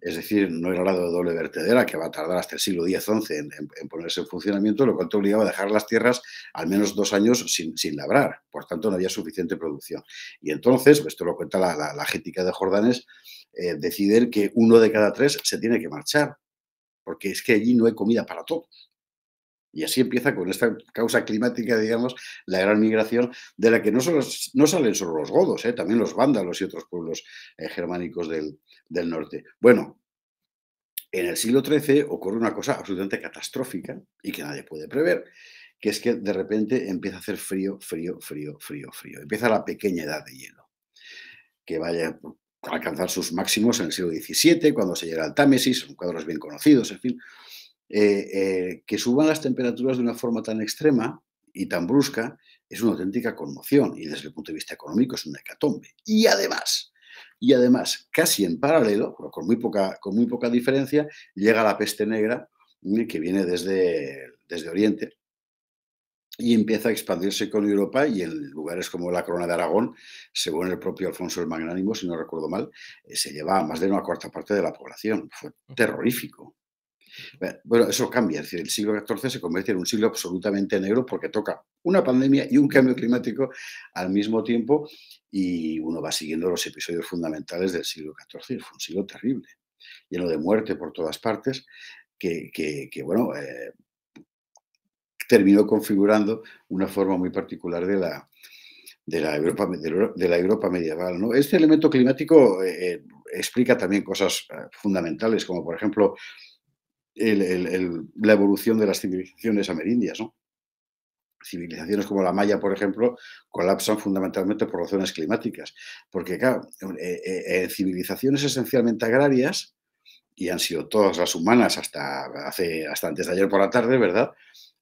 es decir, no era la de doble vertedera, que va a tardar hasta el siglo X-XI en, ponerse en funcionamiento, lo cual te obligaba a dejar las tierras al menos dos años sin, labrar. Por tanto, no había suficiente producción. Y entonces, esto lo cuenta la, la, de Jordanes, eh, deciden que uno de cada tres se tiene que marchar, porque es que allí no hay comida para todos. Y así empieza con esta causa climática, digamos, la gran migración, de la que no, solo, no salen solo los godos, ¿eh? también los vándalos y otros pueblos eh, germánicos del, del norte. Bueno, en el siglo XIII ocurre una cosa absolutamente catastrófica y que nadie puede prever, que es que de repente empieza a hacer frío, frío, frío, frío, frío. Empieza la pequeña edad de hielo, que vaya a alcanzar sus máximos en el siglo XVII, cuando se llega al Támesis, son cuadros bien conocidos, en fin. Eh, eh, que suban las temperaturas de una forma tan extrema y tan brusca es una auténtica conmoción y desde el punto de vista económico es una hecatombe. Y además, y además, casi en paralelo, pero con muy poca, con muy poca diferencia, llega la peste negra eh, que viene desde, desde Oriente y empieza a expandirse con Europa y en lugares como la Corona de Aragón, según el propio Alfonso el Magnánimo, si no recuerdo mal, se lleva más de una cuarta parte de la población. Fue terrorífico. Bueno, eso cambia, es decir, el siglo XIV se convierte en un siglo absolutamente negro porque toca una pandemia y un cambio climático al mismo tiempo y uno va siguiendo los episodios fundamentales del siglo XIV. Fue un siglo terrible, lleno de muerte por todas partes, que, bueno, eh, terminó configurando una forma muy particular de la, de la Europa, medieval. Este elemento climático eh, eh, explica también cosas fundamentales, como por ejemplo la evolución de las civilizaciones amerindias. Civilizaciones como la maya, por ejemplo, colapsan fundamentalmente por razones climáticas, porque claro, eh, eh civilizaciones esencialmente agrarias, y han sido todas las humanas hasta, hace, hasta antes de ayer por la tarde, ¿verdad?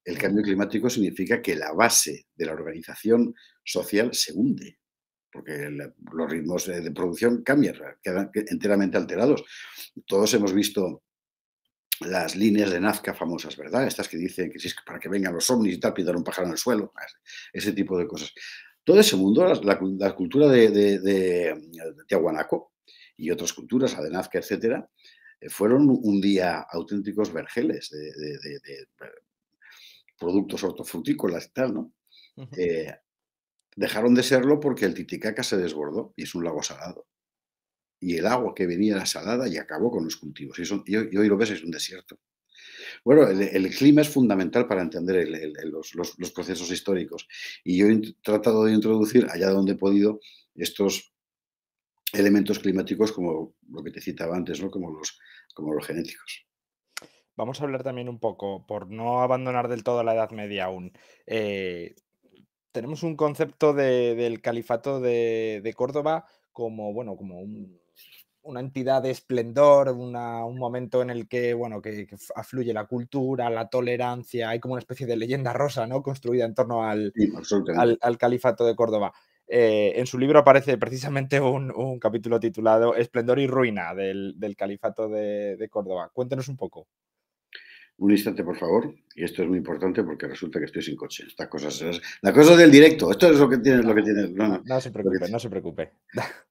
El cambio climático significa que la base de la organización social se hunde, porque los ritmos de producción cambian, quedan enteramente alterados. Todos hemos visto las líneas de Nazca famosas, ¿verdad? Estas que dicen que si es para que vengan los ovnis y tal, pidan un pájaro en el suelo, ah, ese tipo de cosas. Todo ese mundo, la, cultura de, de, Tiahuanaco y otras culturas, la de Nazca, etcétera, eh, fueron un día auténticos vergeles de, eh, productos hortofrutícolas y tal, ¿no? Eh, dejaron de serlo porque el Titicaca se desbordó y es un lago salado y el agua que venía era salada y acabó con los cultivos. Y, hoy, lo ves, es un desierto. Bueno, el, clima es fundamental para entender los, procesos históricos y yo he tratado de introducir allá donde he podido estos elementos climáticos como lo que te citaba antes, ¿no? como, los, como los genéticos. Vamos a hablar también un poco, por no abandonar del todo la Edad Media aún, eh, tenemos un concepto del califato de, Córdoba como, bueno, como una entidad de esplendor, un momento en el que, bueno, que, afluye la cultura, la tolerancia, hay como una especie de leyenda rosa, ¿no? Construida en torno al, al, califato de Córdoba. Eh, en su libro aparece precisamente un, capítulo titulado Esplendor y Ruina del, Califato de Córdoba. Cuéntenos un poco. Un instante, por favor. Y esto es muy importante porque resulta que estoy sin coche. cosas, la cosa del directo. Esto es lo que tienes, lo que tienes. No, se preocupe, no se preocupe. *laughs*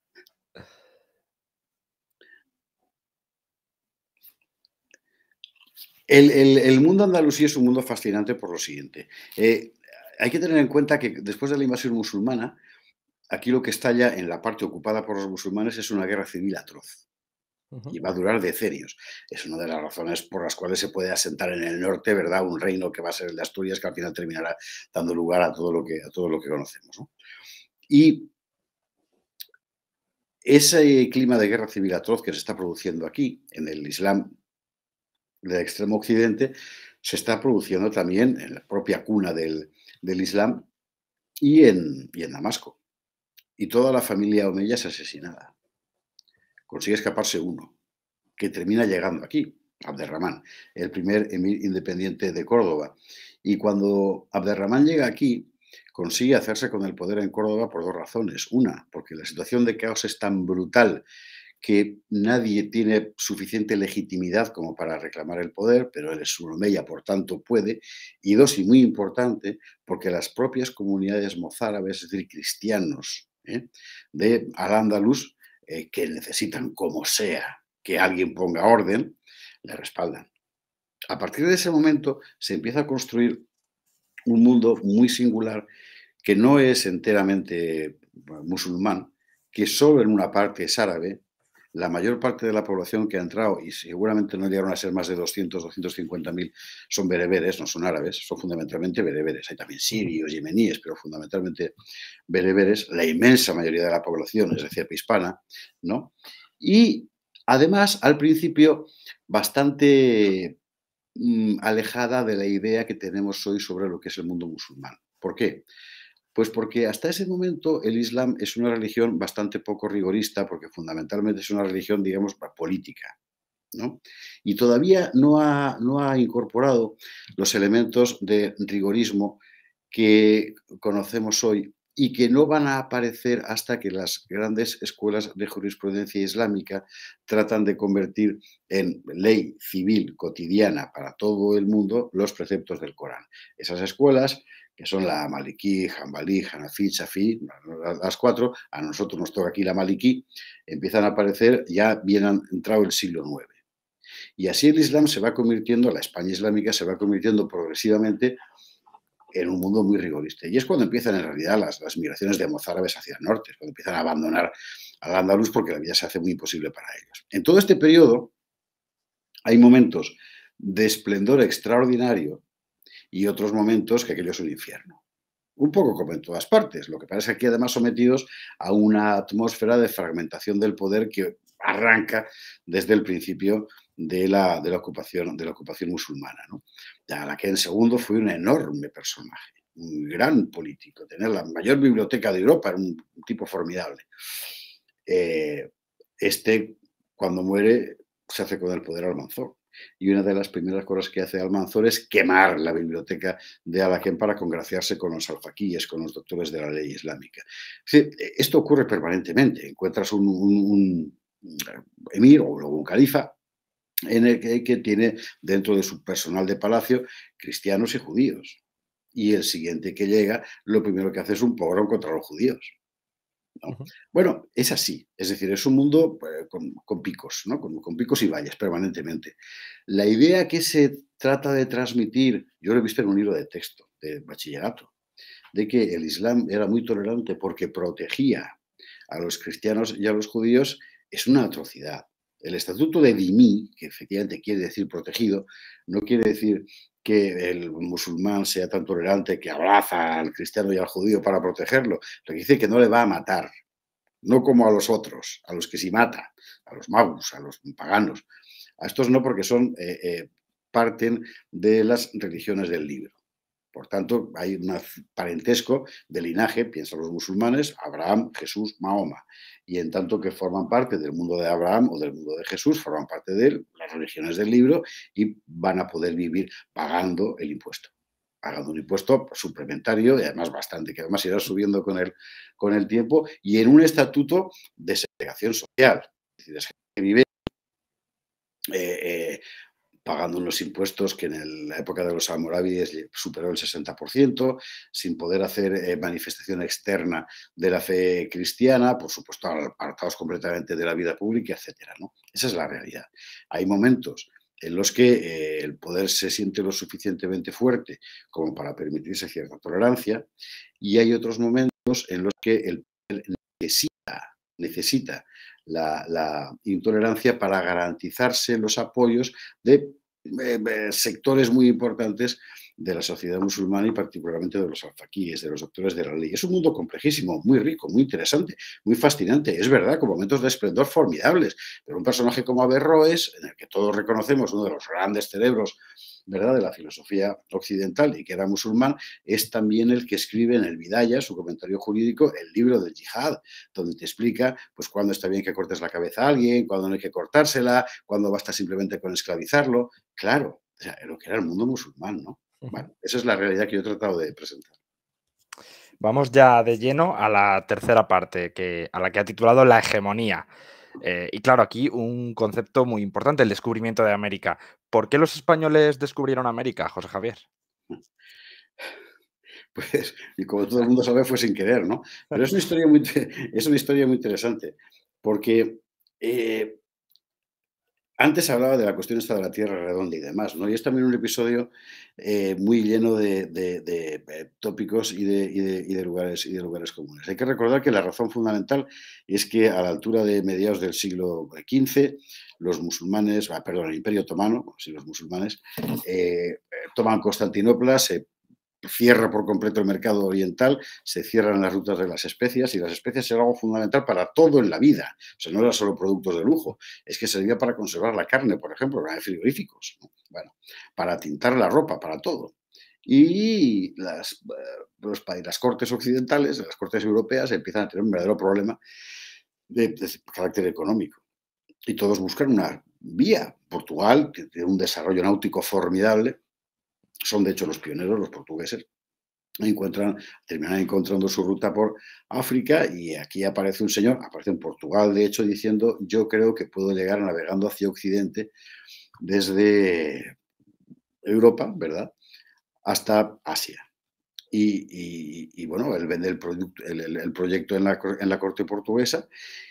El, mundo andalusí es un mundo fascinante por lo siguiente. Eh, hay que tener en cuenta que después de la invasión musulmana, aquí lo que estalla en la parte ocupada por los musulmanes es una guerra civil atroz y va a durar decenios. Es una de las razones por las cuales se puede asentar en el norte, ¿verdad? Un reino que va a ser el de Asturias, que al final terminará dando lugar a todo lo que, a todo lo que conocemos. Y ese clima de guerra civil atroz que se está produciendo aquí, en el Islam del extremo occidente, se está produciendo también en la propia cuna del, Islam y en, y en Damasco. Y toda la familia Omeya es asesinada consigue escaparse uno, que termina llegando aquí, Abderramán, el primer emir independiente de Córdoba. Y cuando Abderramán llega aquí, consigue hacerse con el poder en Córdoba por dos razones. Una, porque la situación de caos es tan brutal que nadie tiene suficiente legitimidad como para reclamar el poder, pero él es un omeya, por tanto puede. Y dos, y muy importante, porque las propias comunidades mozárabes, es decir, cristianos ¿eh? de Al-Ándalus, eh, que necesitan como sea que alguien ponga orden, le respaldan. A partir de ese momento se empieza a construir un mundo muy singular que no es enteramente musulmán, que solo en una parte es árabe, la mayor parte de la población que ha entrado, y seguramente no llegaron a ser más de 200, 250 mil, son bereberes, no son árabes, son fundamentalmente bereberes. Hay también sirios, yemeníes, pero fundamentalmente bereberes, la inmensa mayoría de la población es decir, hispana, ¿no? Y además, al principio, bastante mm, alejada de la idea que tenemos hoy sobre lo que es el mundo musulmán. ¿Por qué? Pues porque hasta ese momento el Islam es una religión bastante poco rigorista, porque fundamentalmente es una religión, digamos, política. ¿no? Y todavía no ha, no ha incorporado los elementos de rigorismo que conocemos hoy y que no van a aparecer hasta que las grandes escuelas de jurisprudencia islámica tratan de convertir en ley civil cotidiana para todo el mundo los preceptos del Corán. Esas escuelas que son la Maliki, jambalí Hanafi, Shafi, las cuatro, a nosotros nos toca aquí la Maliki, empiezan a aparecer, ya bien han entrado el siglo IX. Y así el Islam se va convirtiendo, la España islámica se va convirtiendo progresivamente en un mundo muy rigorista. Y es cuando empiezan en realidad las, migraciones de mozárabes hacia el norte, cuando empiezan a abandonar al andaluz porque la vida se hace muy imposible para ellos. En todo este periodo hay momentos de esplendor extraordinario y otros momentos que aquello es un infierno. Un poco como en todas partes. Lo que parece aquí además sometidos a una atmósfera de fragmentación del poder que arranca desde el principio de la, ocupación, de la ocupación musulmana, ¿no? a la que en segundo fue un enorme personaje, un gran político, tener la mayor biblioteca de Europa, era un tipo formidable. Eh, este, cuando muere, se hace con el poder al manzón y una de las primeras cosas que hace Almanzor es quemar la biblioteca de Alaquén para congraciarse con los alfaquíes, con los doctores de la ley islámica. E, esto ocurre permanentemente. Encuentras un, eh, emir o un califa en el que, tiene dentro de su personal de palacio cristianos y judíos. Y el siguiente que llega, lo primero que hace es un pogrom contra los judíos bueno, es así, es decir, es un mundo pues, con, picos, ¿no? Con, con, picos y vallas permanentemente. La idea que se trata de transmitir, yo lo he visto en un libro de texto, de bachillerato, de que el Islam era muy tolerante porque protegía a los cristianos y a los judíos, es una atrocidad. El estatuto de Dimi, que efectivamente quiere decir protegido, no quiere decir que el musulmán sea tan tolerante que abraza al cristiano y al judío para protegerlo. Lo que dice que no le va a matar, no como a los otros, a los que sí mata, a los magos, a los paganos. A estos no porque son, eh, eh, parten de las religiones del libro. Por tanto, hay un parentesco de linaje, piensan los musulmanes, Abraham, Jesús, Mahoma. Y en tanto que forman parte del mundo de Abraham o del mundo de Jesús, forman parte de él, las religiones del libro y van a poder vivir pagando el impuesto pagando un impuesto suplementario y además bastante, que además irá subiendo con el, con el tiempo, y en un estatuto de segregación social. Es decir, es que vive eh, eh, pagando los impuestos que en la época de los almorávides superó el 60%, sin poder hacer eh, manifestación externa de la fe cristiana, por supuesto apartados completamente de la vida pública, etc. ¿no? Esa es la realidad. Hay momentos en los que eh, el poder se siente lo suficientemente fuerte como para permitirse cierta tolerancia, y hay otros momentos en los que el poder necesita, necesita la, intolerancia para garantizarse los apoyos de eh, eh, sectores muy importantes de la sociedad musulmana y particularmente de los alfaquíes, de los doctores de la ley. Es un mundo complejísimo, muy rico, muy interesante, muy fascinante. Es verdad, con momentos de esplendor formidables, pero un personaje como Averroes, en el que todos reconocemos uno de los grandes cerebros ¿verdad? de la filosofía occidental y que era musulmán, es también el que escribe en el Vidaya, su comentario jurídico, el libro del yihad, donde te explica pues cuándo está bien que cortes la cabeza a alguien, cuándo no hay que cortársela, cuándo basta simplemente con esclavizarlo. Claro, o lo que era el mundo musulmán, ¿no? Bueno, esa es la realidad que yo he tratado de presentar. Vamos ya de lleno a la tercera parte, que, a la que ha titulado La hegemonía. Eh, y claro, aquí un concepto muy importante, el descubrimiento de América. ¿Por qué los españoles descubrieron América, José Javier? *laughs* Pues, y como todo el mundo sabe, fue sin querer, ¿no? Pero es una *laughs* historia muy, es una historia muy interesante, porque eh, antes hablaba de la cuestión esta de la Tierra redonda y demás, ¿no? Y es también un episodio eh, muy lleno de, eh, tópicos y, de, lugares, y de lugares comunes. Hay que recordar que la razón fundamental es que a la altura de mediados del siglo XV, los musulmanes, ah, perdón, el Imperio Otomano, si los musulmanes, eh, toman Constantinopla, se cierra por completo el mercado oriental, se cierran las rutas de las especias y las especias eran algo fundamental para todo en la vida. O sea, no eran solo productos de lujo, es que servía para conservar la carne, por ejemplo, para frigoríficos, bueno, para tintar la ropa, para todo. Eh, y las, cortes occidentales, las cortes europeas, empiezan a tener un verdadero problema de, de carácter económico. Y todos buscan una vía. Portugal, que tiene un desarrollo náutico formidable, son de hecho los pioneros, los portugueses, encuentran, terminan encontrando su ruta por África y aquí aparece un señor, aparece en Portugal de hecho, diciendo yo creo que puedo llegar navegando hacia Occidente desde Europa, ¿verdad? Hasta Asia. Y, bueno, él vende el, el, proyecto en la, corte portuguesa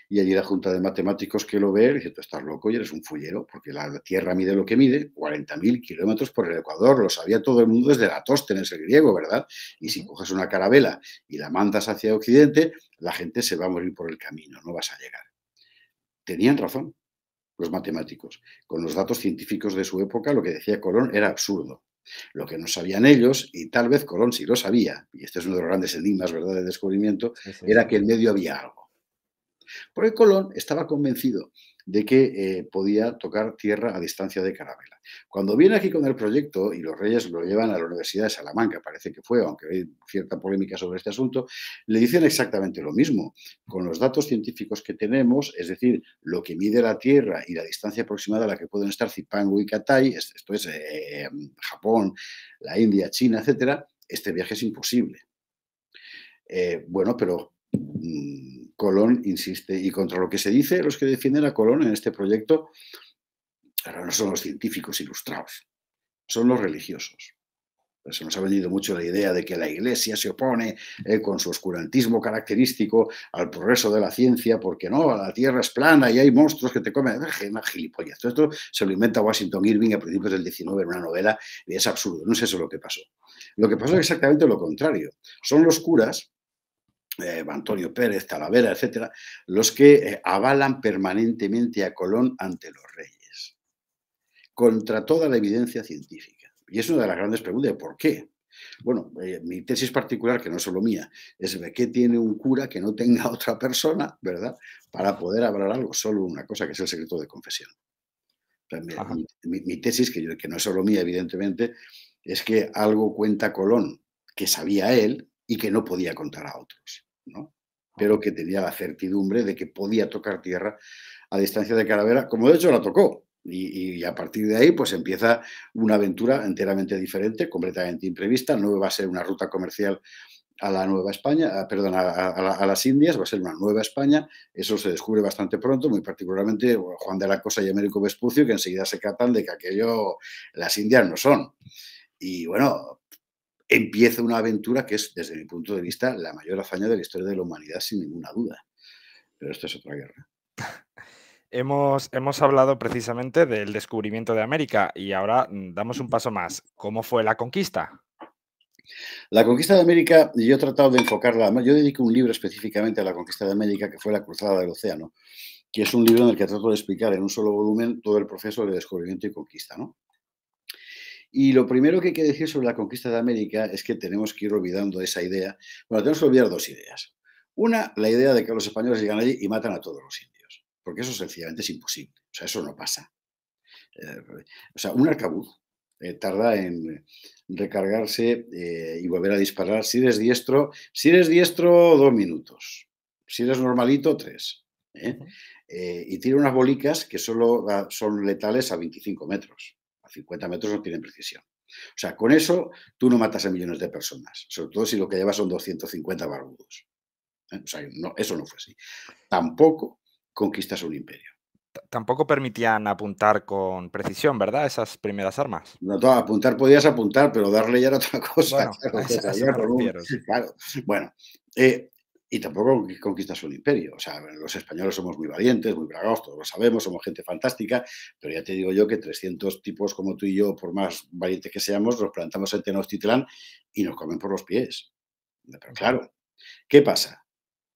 y allí la junta de matemáticos que lo ve dice, tú estás loco y eres un fullero, porque la Tierra mide lo que mide, 40.000 kilómetros por el Ecuador, lo sabía todo el mundo desde la tóstenes el griego, ¿verdad? Y si coges una carabela y la mandas hacia Occidente, la gente se va a morir por el camino, no vas a llegar. Tenían razón los matemáticos. Con los datos científicos de su época, lo que decía Colón era absurdo. Lo que no sabían ellos, y tal vez Colón sí lo sabía, y este es uno de los grandes enigmas ¿verdad? de descubrimiento, era que en medio había algo. Porque Colón estaba convencido de que eh, podía tocar tierra a distancia de Carabela. Cuando viene aquí con el proyecto y los reyes lo llevan a la Universidad de Salamanca, parece que fue, aunque hay cierta polémica sobre este asunto, le dicen exactamente lo mismo. Con los datos científicos que tenemos, es decir, lo que mide la Tierra y la distancia aproximada a la que pueden estar Zipango y Katai, esto es eh, eh, Japón, la India, China, etcétera, este viaje es imposible. bueno, pero mm, Colón insiste, y contra lo que se dice los que defienden a Colón en este proyecto, no son los científicos ilustrados, son los religiosos. se nos ha vendido mucho la idea de que la Iglesia se opone eh, con su oscurantismo característico al progreso de la ciencia, porque no, la Tierra es plana y hay monstruos que te comen. Una gilipollas. esto se lo inventa Washington Irving a principios del 19 en una novela y es absurdo. No es eso lo que pasó. Lo que pasó es exactamente lo contrario. Son los curas eh, Antonio Pérez, Talavera, etcétera, los que eh, avalan permanentemente a Colón ante los reyes, contra toda la evidencia científica. Y es una de las grandes preguntas de por qué. Bueno, eh, mi tesis particular, que no es solo mía, es de qué tiene un cura que no tenga *laughs* otra persona, ¿verdad?, para poder hablar algo, solo una cosa, que es el secreto de confesión. Mi, tesis, que no es solo mía, evidentemente, es que algo cuenta Colón que sabía él, y que no podía contar a otros, pero que tenía la certidumbre de que podía tocar tierra a distancia de Calavera, como de hecho la tocó. Y, a partir de ahí, pues empieza una aventura enteramente diferente, completamente imprevista. No va a ser una ruta comercial a la Nueva España, perdón, a, las Indias, va a ser una Nueva España. Eso se descubre bastante pronto, muy particularmente Juan de la Cosa y Américo Vespucio, que enseguida se catan de que aquello, las Indias no son. Y bueno, empieza una aventura que es, desde mi punto de vista, la mayor hazaña de la historia de la humanidad, sin ninguna duda. Pero esto es otra guerra. *laughs* Hemos, hemos, hablado precisamente del descubrimiento de América y ahora mm, damos un paso más. ¿Cómo fue la conquista? La conquista de América, yo he tratado de enfocarla, yo dedico un libro específicamente a la conquista de América, que fue La Cruzada del Océano, que es un libro en el que trato de explicar en un solo volumen todo el proceso de descubrimiento y conquista. ¿no? Y lo primero que hay que decir sobre la conquista de América es que tenemos que ir olvidando esa idea. Bueno, tenemos que olvidar dos ideas. Una, la idea de que los españoles llegan allí y matan a todos los indios, porque eso sencillamente es imposible. O sea, eso no pasa. Eh, o sea, un arcabuz eh, tarda en recargarse eh, y volver a disparar. Si eres diestro, si eres diestro, dos minutos. Si eres normalito, tres. y tira unas bolicas que solo son letales a 25 metros. 50 metros no tienen precisión. O sea, con eso tú no matas a millones de personas, sobre todo si lo que llevas son 250 barbudos. ¿eh? O sea, no, eso no fue así. Tampoco conquistas un imperio. Tampoco permitían apuntar con precisión, ¿verdad? Esas primeras armas. No, apuntar podías apuntar, pero darle ya era otra cosa. Bueno, claro, *laughs* bueno y tampoco conquistas un imperio. O sea, los españoles somos muy valientes, muy bragados, todos lo sabemos, somos gente fantástica, pero ya te digo yo que 300 tipos como tú y yo, por más valientes que seamos, nos plantamos en Tenochtitlán y nos comen por los pies. Pero claro, ¿qué pasa?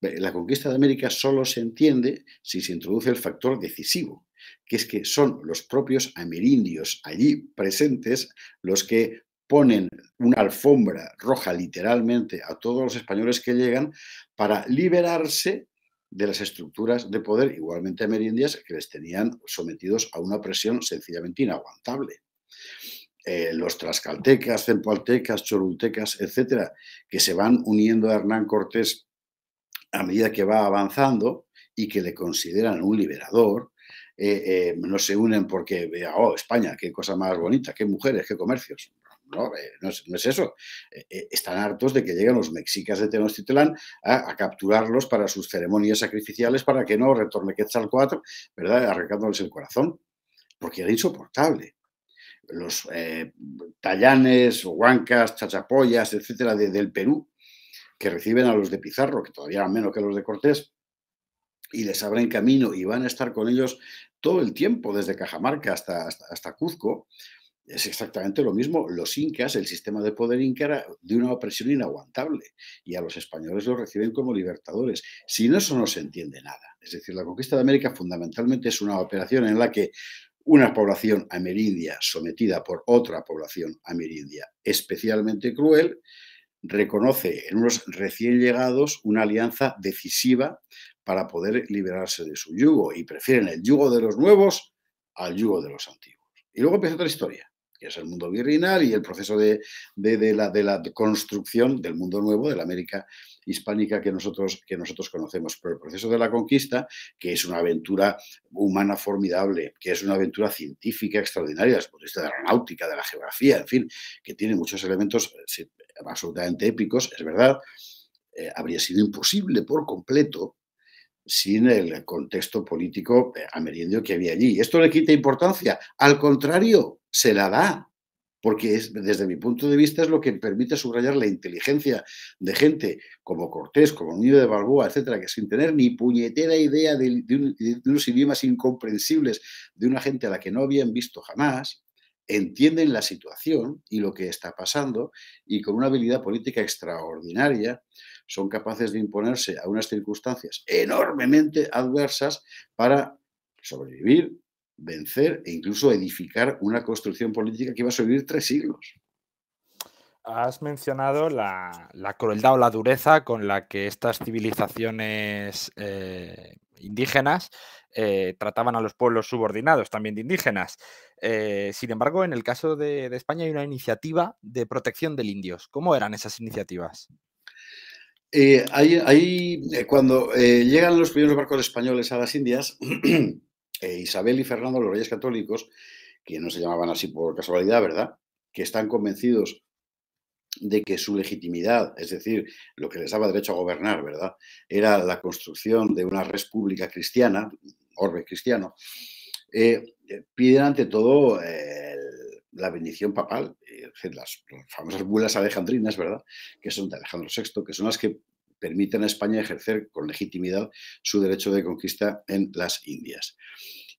La conquista de América solo se entiende si se introduce el factor decisivo, que es que son los propios amerindios allí presentes los que ponen una alfombra roja literalmente a todos los españoles que llegan para liberarse de las estructuras de poder igualmente amerindias que les tenían sometidos a una presión sencillamente inaguantable. Eh, los trascaltecas, cempoaltecas, chorultecas, etcétera, que se van uniendo a Hernán Cortés a medida que va avanzando y que le consideran un liberador, eh, eh, no se unen porque, oh, España, qué cosa más bonita, qué mujeres, qué comercios no, eh, no, es, eso. Eh, eh, están hartos de que lleguen los mexicas de Tenochtitlán a, capturarlos para sus ceremonias sacrificiales para que no retorne Quetzalcoatl, ¿verdad? Arrancándoles el corazón, porque era insoportable los tallanes, huancas, chachapoyas, etcétera, del Perú, que reciben a los de Pizarro, que todavía eran menos que los de Cortés, y les abren camino y van a estar con ellos todo el tiempo, desde Cajamarca hasta, hasta Cuzco, es exactamente lo mismo. Los incas, el sistema de poder inca era de una opresión inaguantable y a los españoles los reciben como libertadores. Si no, eso no se entiende nada. Es decir, la conquista de América fundamentalmente es una operación en la que una población amerindia sometida por otra población amerindia especialmente cruel reconoce en unos recién llegados una alianza decisiva para poder liberarse de su yugo y prefieren el yugo de los nuevos al yugo de los antiguos. Y luego empieza otra historia que es el mundo virreinal y el proceso de, la, de, la, construcción del mundo nuevo, de la América hispánica que nosotros, que nosotros conocemos. Pero el proceso de la conquista, que es una aventura humana formidable, que es una aventura científica extraordinaria desde el punto de vista de la náutica, de la geografía, en fin, que tiene muchos elementos eh, absolutamente épicos, es verdad, eh, habría sido imposible por completo sin el contexto político eh, amerindio que había allí. ¿Esto le quita importancia? Al contrario, se la da, porque es, desde mi punto de vista es lo que permite subrayar la inteligencia de gente como Cortés, como Niño de Balboa, etcétera, que sin tener ni puñetera idea de, de unos idiomas incomprensibles de una gente a la que no habían visto jamás, entienden la situación y lo que está pasando y con una habilidad política extraordinaria son capaces de imponerse a unas circunstancias enormemente adversas para sobrevivir, vencer e incluso edificar una construcción política que iba a sobrevivir tres siglos. Has mencionado la, crueldad o la dureza con la que estas civilizaciones eh, indígenas eh, trataban a los pueblos subordinados, también de indígenas. Eh, sin embargo, en el caso de, España hay una iniciativa de protección del indios. ¿Cómo eran esas iniciativas? ahí, ahí, cuando llegan los primeros barcos españoles a las Indias, *clears throat* Eh, Isabel y Fernando, los reyes católicos, que no se llamaban así por casualidad, ¿verdad? Que están convencidos de que su legitimidad, es decir, lo que les daba derecho a gobernar, ¿verdad? Era la construcción de una república cristiana, orbe cristiano, eh, piden ante todo la bendición papal, las, las, famosas bulas alejandrinas, ¿verdad? Que son de Alejandro VI, que son las que Permitan a España ejercer con legitimidad su derecho de conquista en las Indias.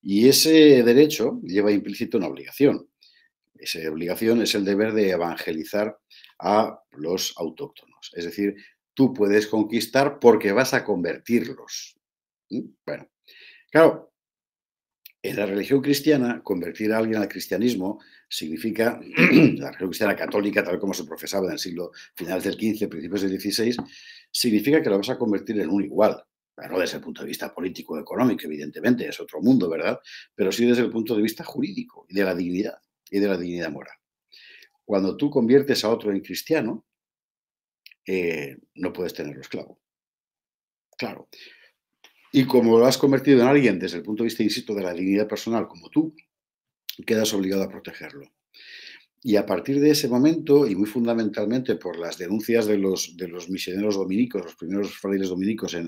Y ese derecho lleva implícito una obligación. Esa obligación es el deber de evangelizar a los autóctonos. Es decir, tú puedes conquistar porque vas a convertirlos. ¿Mm? Bueno, claro, en la religión cristiana, convertir a alguien al cristianismo significa, *clears throat* la religión cristiana católica, tal como se profesaba en el siglo final del XV, principios del XVI, significa que lo vas a convertir en un igual. No desde el punto de vista político económico, evidentemente, es otro mundo, ¿verdad? Pero sí desde el punto de vista jurídico y de la dignidad, y de la dignidad moral. Cuando tú conviertes a otro en cristiano, eh, no puedes tenerlo esclavo. Claro, y como lo has convertido en alguien desde el punto de vista, insisto, de la dignidad personal como tú, quedas obligado a protegerlo. Y a partir de ese momento, y muy fundamentalmente por las denuncias de los, misioneros dominicos, los primeros frailes dominicos en,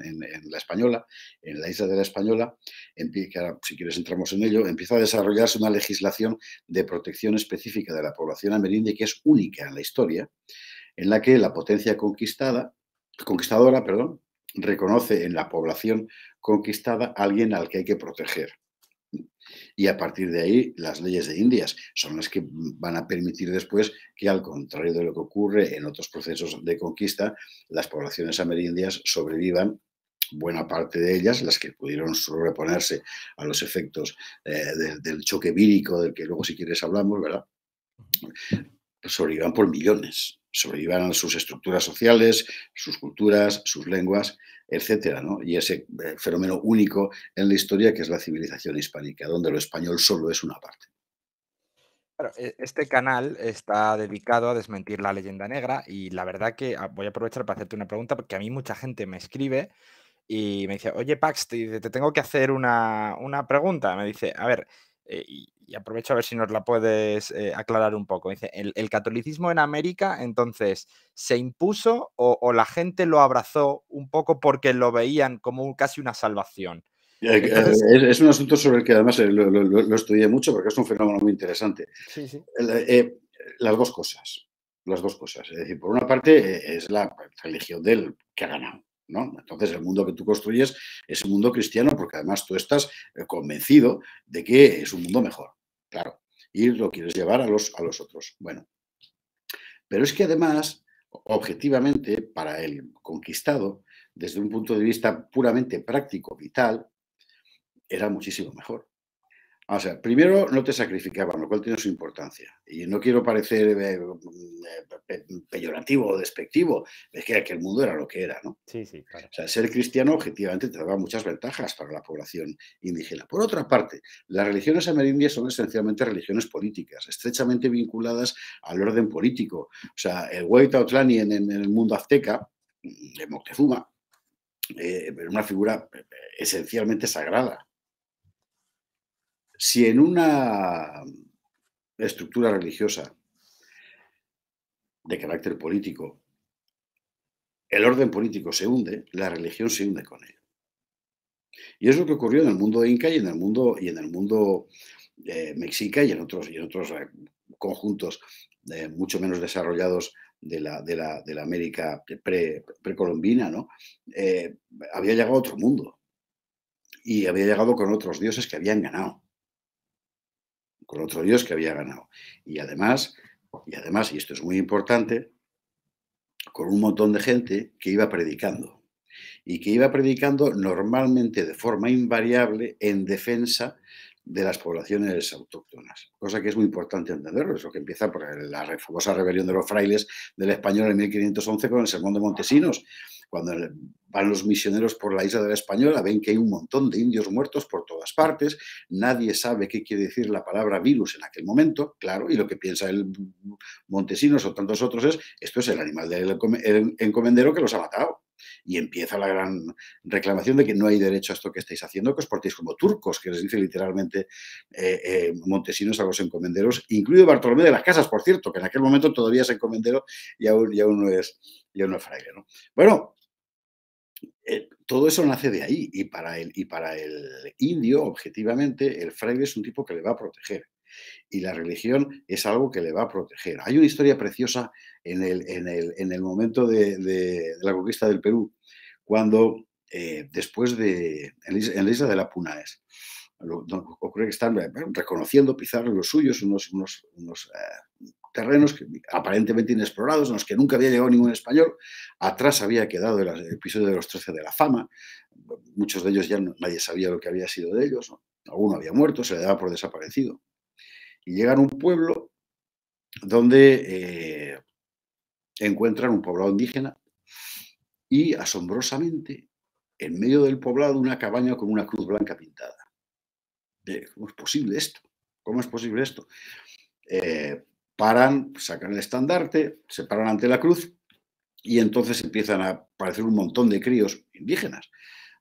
la Española, en la isla de la Española, que ahora, si quieres, entramos en ello, empieza a desarrollarse una legislación de protección específica de la población amerindia que es única en la historia, en la que la potencia conquistada, conquistadora perdón, reconoce en la población conquistada alguien al que hay que proteger. Y a partir de ahí, las leyes de Indias son las que van a permitir después que, al contrario de lo que ocurre en otros procesos de conquista, las poblaciones amerindias sobrevivan buena parte de ellas, las que pudieron sobreponerse a los efectos eh, del choque vírico del que luego si quieres hablamos, ¿verdad? sobrevivan por millones, sobrevivan sus estructuras sociales, sus culturas, sus lenguas, etcétera, Y ese eh, fenómeno único en la historia que es la civilización hispánica, donde lo español solo es una parte. E, este canal está dedicado a desmentir la leyenda negra y la verdad que ah, voy a aprovechar para hacerte una pregunta porque a mí mucha gente me escribe y me dice, oye Pax, te, tengo que hacer una, una pregunta. Me dice, a ver, eh, y, aprovecho a ver si nos la puedes eh, aclarar un poco. Dice, ¿el, catolicismo en América entonces se impuso o, la gente lo abrazó un poco porque lo veían como casi una salvación? Eh, es, un asunto sobre el que además lo, estudié mucho porque es un fenómeno muy interesante. las dos cosas. Las dos cosas. Es decir, por una parte es la religión del que ha ganado. Entonces el mundo que tú construyes es un mundo cristiano porque además tú estás eh, convencido de que es un mundo mejor, claro, y lo quieres llevar a los, a los otros. Bueno, pero es que además, objetivamente, para el conquistado, desde un punto de vista puramente práctico, vital, era muchísimo mejor. O sea, primero no te sacrificaban, lo cual tiene su importancia. Y no quiero parecer eh, eh, eh, peyorativo o despectivo, es que el mundo era lo que era, ¿no? Sí, sí, O sea, ser cristiano objetivamente te daba muchas ventajas para la población indígena. Por otra parte, las religiones amerindias son esencialmente religiones políticas, estrechamente vinculadas al orden político. O sea, el Huaytautlani en, en el mundo azteca, de Moctezuma, era una figura esencialmente sagrada si en una estructura religiosa de carácter político el orden político se hunde, la religión se hunde con él. Y es lo que ocurrió en el mundo inca y en el mundo, y en el mundo eh, mexica y en otros, y en otros eh, conjuntos eh, mucho menos desarrollados de la, de la, América precolombina, ¿no? había llegado otro mundo y había llegado con otros dioses que habían ganado con otro dios que había ganado. Y además, y además, y esto es muy importante, con un montón de gente que iba predicando. Y que iba predicando normalmente de forma invariable en defensa de las poblaciones autóctonas, cosa que es muy importante entenderlo, es lo que empieza por la famosa rebelión de los frailes del español en 1511 con el sermón de Montesinos, cuando van los misioneros por la isla de la Española, ven que hay un montón de indios muertos por todas partes, nadie sabe qué quiere decir la palabra virus en aquel momento, claro, y lo que piensa el Montesinos o tantos otros es, esto es el animal del encomendero que los ha matado. Y empieza la gran reclamación de que no hay derecho a esto que estáis haciendo, que os portéis como turcos, que les dice literalmente eh, eh, Montesinos a los encomenderos, incluido Bartolomé de las Casas, por cierto, que en aquel momento todavía es encomendero y aún, no es, fraile. ¿no? Bueno, eh, todo eso nace de ahí y para, y para el indio, objetivamente, el fraile es un tipo que le va a proteger y la religión es algo que le va a proteger. Hay una historia preciosa en el, en el, en el momento de, la conquista del Perú, cuando eh, después de, en la isla de la Punaes, ocurre que están eh, reconociendo Pizarro los suyos, unos, unos, unos eh, terrenos que, aparentemente inexplorados, en los que nunca había llegado ningún español. Atrás había quedado el episodio de los Trece de la Fama, muchos de ellos ya nadie sabía lo que había sido de ellos, alguno había muerto, se le daba por desaparecido y llegan a un pueblo donde eh, encuentran un poblado indígena y asombrosamente en medio del poblado una cabaña con una cruz blanca pintada. ¿Cómo es posible esto? ¿Cómo es posible esto? Eh, paran, sacan el estandarte, se paran ante la cruz y entonces empiezan a aparecer un montón de críos indígenas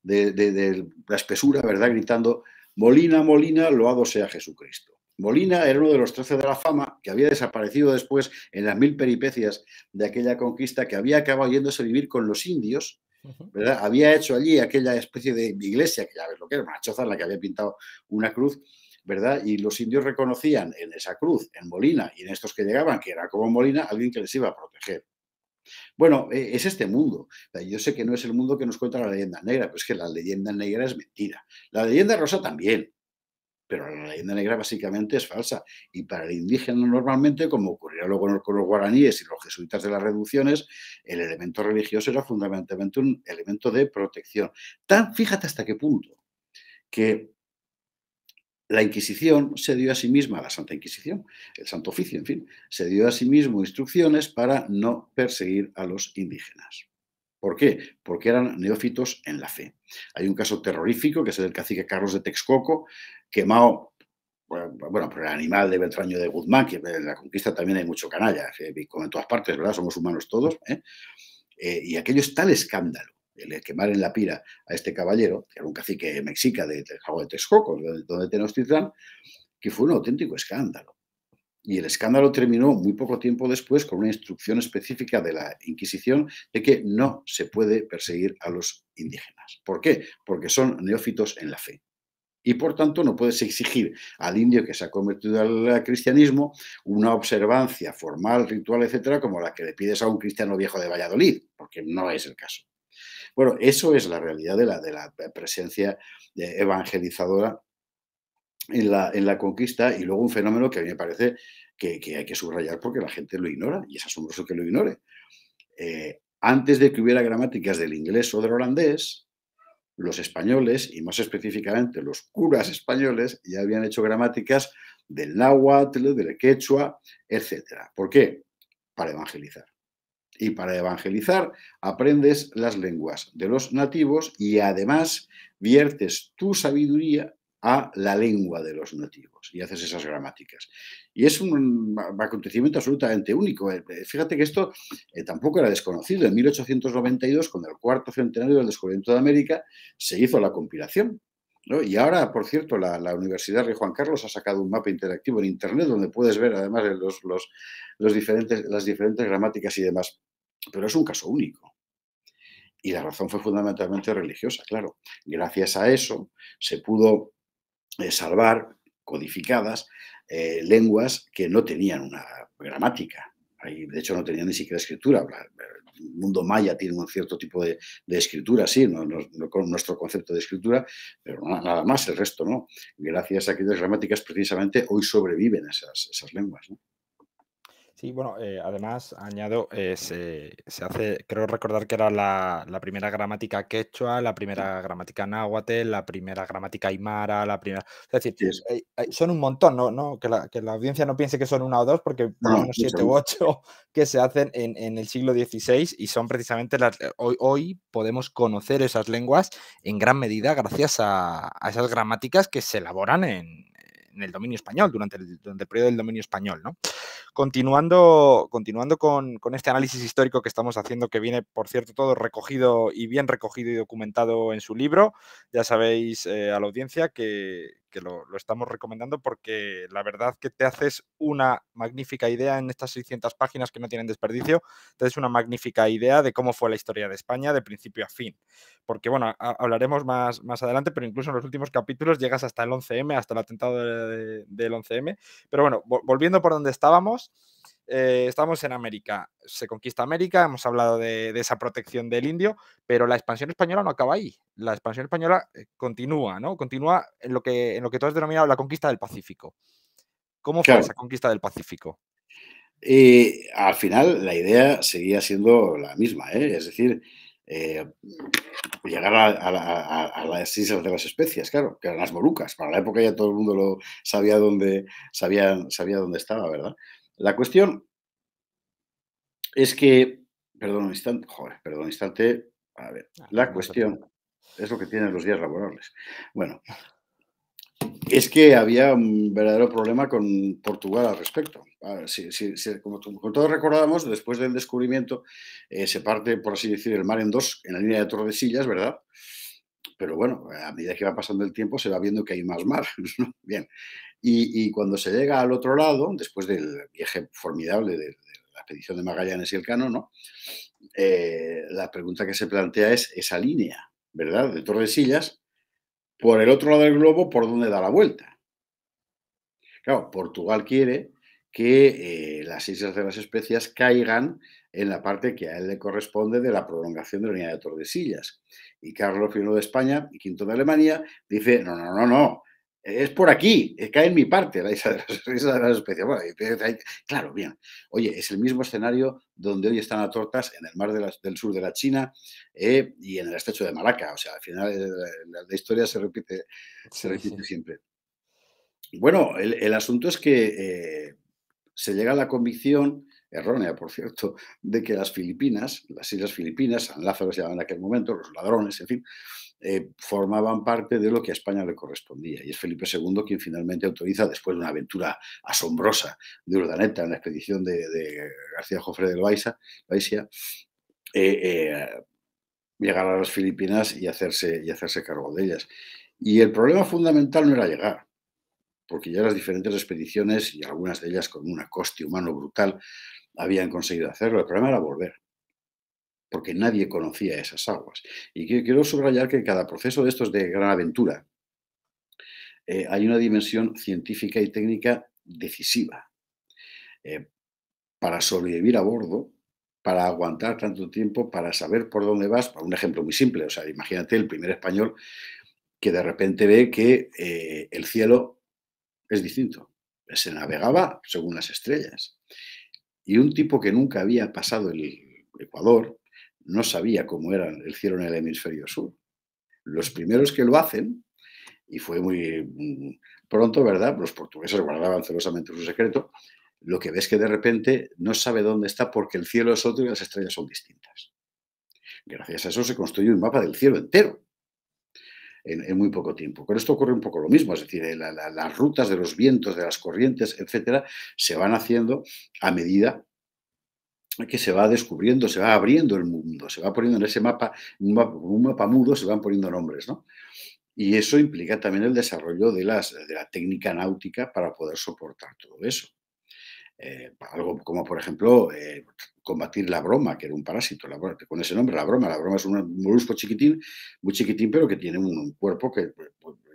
de, de la espesura, ¿verdad? Gritando, Molina, Molina, loado sea Jesucristo. Molina era uno de los trece de la fama que había desaparecido después en las mil peripecias de aquella conquista, que había acabado yéndose a vivir con los indios, ¿verdad? Había hecho allí aquella especie de iglesia, que ya ves lo que era, una choza en la que había pintado una cruz, ¿verdad? Y los indios reconocían en esa cruz, en Molina, y en estos que llegaban, que era como Molina, alguien que les iba a proteger. Bueno, e, es este mundo. Yo sé que no es el mundo que nos cuenta la leyenda negra, pero es que la leyenda negra es mentira. La leyenda rosa también pero la leyenda negra básicamente es falsa. Y para el indígena normalmente, como ocurrió luego con los, guaraníes y los jesuitas de las reducciones, el elemento religioso era fundamentalmente un elemento de protección. Tan, fíjate hasta qué punto, que la Inquisición se dio a sí misma, la Santa Inquisición, el Santo Oficio, en fin, se dio a sí mismo instrucciones para no perseguir a los indígenas. ¿Por qué? Porque eran neófitos en la fe. Hay un caso terrorífico, que es el del cacique Carlos de Texcoco, quemado, bueno, por el animal de Beltraño de Guzmán, que en eh, la conquista también hay mucho canalla, eh, eh, como en todas partes, ¿verdad? Somos humanos todos. y aquello es tal escándalo, el quemar en la pira a este caballero, que era un cacique mexica de, de, de Texcoco, donde tenemos Titlán, que fue un auténtico escándalo y el escándalo terminó muy poco tiempo después con una instrucción específica de la Inquisición de que no se puede perseguir a los indígenas. ¿Por qué? Porque son neófitos en la fe. Y por tanto no puedes exigir al indio que se ha convertido al cristianismo una observancia formal, ritual, etcétera, como la que le pides a un cristiano viejo de Valladolid, porque no es el caso. Bueno, eso es la realidad de la, de la presencia eh, evangelizadora en la, conquista y luego un fenómeno que a mí me parece que, hay que subrayar porque la gente lo ignora y es asombroso que lo ignore. Eh, antes de que hubiera gramáticas del inglés o del holandés, los españoles, y más específicamente los curas españoles, ya habían hecho gramáticas del náhuatl, del quechua, etc. ¿Por qué? Para evangelizar. Y para evangelizar aprendes las lenguas de los nativos y además viertes tu sabiduría a la lengua de los nativos y haces esas gramáticas. Y es un acontecimiento absolutamente único. Eh, eh, fíjate que esto eh, tampoco era desconocido. En 1892, con el cuarto centenario del descubrimiento de América, se hizo la compilación. Y ahora, por cierto, la, Universidad de Juan Carlos ha sacado un mapa interactivo en Internet donde puedes ver además los, diferentes, las diferentes gramáticas y demás. Pero es un caso único. Y la razón fue fundamentalmente religiosa, claro. Gracias a eso se pudo salvar codificadas eh, lenguas que no tenían una gramática. Ahí, de hecho, no tenían ni siquiera escritura. El mundo maya tiene un cierto tipo de, escritura, sí, con nuestro concepto de escritura, pero nada más, el resto no. Gracias a aquellas gramáticas, precisamente, hoy sobreviven esas, esas lenguas. Sí, bueno, eh, además añado, eh, se, hace, creo recordar que era la, primera gramática quechua, la primera gramática náhuatl, la primera gramática aymara, la primera. Es decir, eh, son un montón, ¿no? Que, la, audiencia no piense que son una o dos, porque son unos siete u ocho *laughs* que se hacen en, en, el siglo XVI y son precisamente las. Hoy, hoy podemos conocer esas lenguas en gran medida gracias a esas gramáticas que se elaboran en, en el dominio español, durante el, periodo del dominio español. ¿no? Continuando, continuando con, este análisis histórico que estamos haciendo, que viene, por cierto, todo recogido y bien recogido y documentado en su libro, ya sabéis eh, a la audiencia que, que lo, estamos recomendando porque la verdad que te haces una magnífica idea en estas 600 páginas que no tienen desperdicio, te haces una magnífica idea de cómo fue la historia de España de principio a fin. Porque bueno, hablaremos más, más adelante, pero incluso en los últimos capítulos llegas hasta el 11M, hasta el atentado del 11M. Pero bueno, volviendo por donde estábamos. Eh, estamos en América. Se conquista América, hemos hablado de, esa protección del indio, pero la expansión española no acaba ahí. La expansión española eh, continúa, ¿no? Continúa en lo que, en lo que tú has denominado la conquista del Pacífico. ¿Cómo fue esa conquista del Pacífico? Eh, al final, la idea seguía siendo la misma, ¿eh? es decir, llegar a, las islas de las especies, claro, que eran las Molucas. Para la época ya todo el mundo lo sabía dónde, sabía, sabía dónde estaba, ¿verdad? La cuestión es que, perdón un instante, joder, perdón un instante, a ver, ah, la cuestión es lo que tienen los días laborables. Bueno, es que había un verdadero problema con Portugal al respecto. como, todos recordamos, después del descubrimiento eh, se parte, por así decir, el mar en dos, en la línea de Tordesillas, ¿verdad? Pero bueno, a medida que va pasando el tiempo se va viendo que hay más mar. *laughs* Bien, y, cuando se llega al otro lado, después del viaje formidable de, la expedición de Magallanes y el Cano, ¿no? Eh, la pregunta que se plantea es esa línea, ¿verdad? De Tordesillas, por el otro lado del globo, ¿por dónde da la vuelta? Claro, Portugal quiere que eh, las Islas de las Especias caigan en la parte que a él le corresponde de la prolongación de la línea de Tordesillas. Y Carlos I de España y Quinto de Alemania dice, no, no, no, no, es por aquí, cae en mi parte la isla de las, *laughs* claro, bien. Oye, es el mismo escenario donde hoy están las tortas en el mar del sur de la China eh, y en el estrecho de Malaca. O sea, al final eh, la, la historia se repite, siempre. Bueno, el, asunto es que eh, se llega a la convicción errónea, por cierto, de que las Filipinas, las islas Filipinas, San Lázaro se llamaban en aquel momento, los ladrones, en fin, eh, formaban parte de lo que a España le correspondía. Y es Felipe II quien finalmente autoriza, después de una aventura asombrosa de Urdaneta en la expedición de, García Jofre de Loaiza, eh, eh, llegar a las Filipinas y hacerse, y hacerse cargo de ellas. Y el problema fundamental no era llegar, porque ya las diferentes expediciones, y algunas de ellas con un coste humano brutal, habían conseguido hacerlo. El problema era volver porque nadie conocía esas aguas. Y quiero subrayar que en cada proceso de estos de gran aventura eh, hay una dimensión científica y técnica decisiva. Eh, para sobrevivir a bordo, para aguantar tanto tiempo, para saber por dónde vas, para un ejemplo muy simple, o sea, imagínate el primer español que de repente ve que eh, el cielo es distinto, se navegaba según las estrellas. Y un tipo que nunca había pasado el Ecuador, no sabía cómo era el cielo en el hemisferio sur. Los primeros que lo hacen, y fue muy mm, pronto, ¿verdad? Los portugueses guardaban celosamente su secreto. Lo que ves que de repente no sabe dónde está porque el cielo es otro y las estrellas son distintas. Gracias a eso se construye un mapa del cielo entero en, muy poco tiempo. Con esto ocurre un poco lo mismo, es decir, eh, las rutas de los vientos, de las corrientes, etcétera, se van haciendo a medida que se va descubriendo, se va abriendo el mundo, se va poniendo en ese mapa, un mapa, mudo, se van poniendo nombres, ¿no? Y eso implica también el desarrollo de, las, de la técnica náutica para poder soportar todo eso. Eh, algo como, por ejemplo, eh, combatir la broma, que era un parásito, la, con ese nombre, la broma. La broma es un molusco chiquitín, muy chiquitín, pero que tiene un, cuerpo que pues,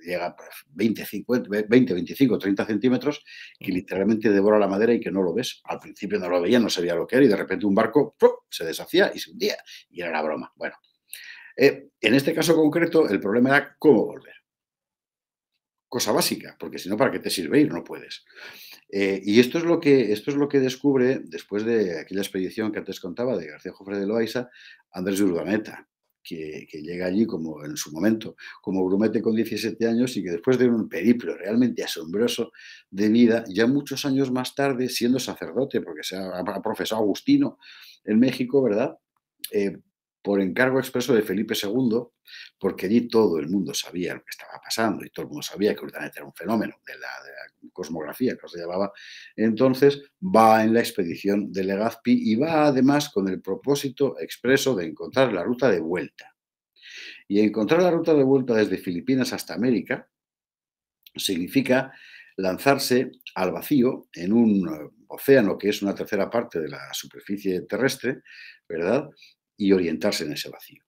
llega 20, 25, 30 centímetros, que literalmente devora la madera y que no lo ves. Al principio no lo veía, no sabía lo que era, y de repente un barco se deshacía y se hundía. Y era la broma. Bueno, eh, en este caso concreto, el problema era cómo volver. Cosa básica, porque si no, ¿para qué te sirve ir? No puedes. Eh, y esto es, lo que, esto es lo que descubre, después de aquella expedición que antes contaba de García Jofre de Loaiza, Andrés de que, llega allí como en su momento, como grumete con 17 años y que después de un periplo realmente asombroso de vida, ya muchos años más tarde, siendo sacerdote, porque se ha, profesado Agustino en México, ¿verdad? Eh, por encargo expreso de Felipe II, porque allí todo el mundo sabía lo que estaba pasando y todo el mundo sabía que Urdaneta era un fenómeno de la cosmografía, que se llamaba entonces, va en la expedición de Legazpi y va además con el propósito expreso de encontrar la ruta de vuelta. Y encontrar la ruta de vuelta desde Filipinas hasta América significa lanzarse al vacío en un eh, océano que es una tercera parte de la superficie terrestre, ¿verdad? Y orientarse en ese vacío.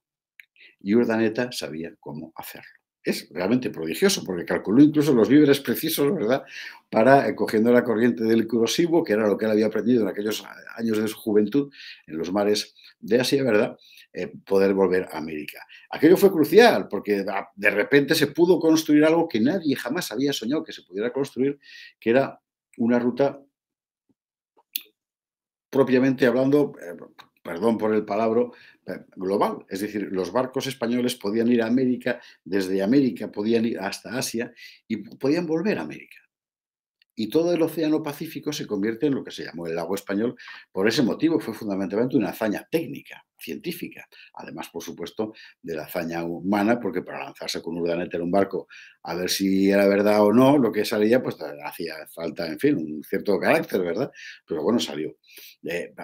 Y Urdaneta sabía cómo hacerlo es realmente prodigioso, porque calculó incluso los víveres precisos, ¿verdad?, para, eh, cogiendo la corriente del corrosivo, que era lo que él había aprendido en aquellos años de su juventud en los mares de Asia, ¿verdad?, eh, poder volver a América. Aquello fue crucial, porque ah, de repente se pudo construir algo que nadie jamás había soñado que se pudiera construir, que era una ruta propiamente hablando, eh, perdón por el palabra, global, es decir, los barcos españoles podían ir a América, desde América podían ir hasta Asia y podían volver a América. Y todo el Océano Pacífico se convierte en lo que se llamó el lago español. Por ese motivo fue fundamentalmente una hazaña técnica científica, además, por supuesto, de la hazaña humana, porque para lanzarse con urdaneta en un barco a ver si era verdad o no lo que salía, pues hacía falta, en fin, un cierto carácter, ¿verdad? Pero bueno, salió.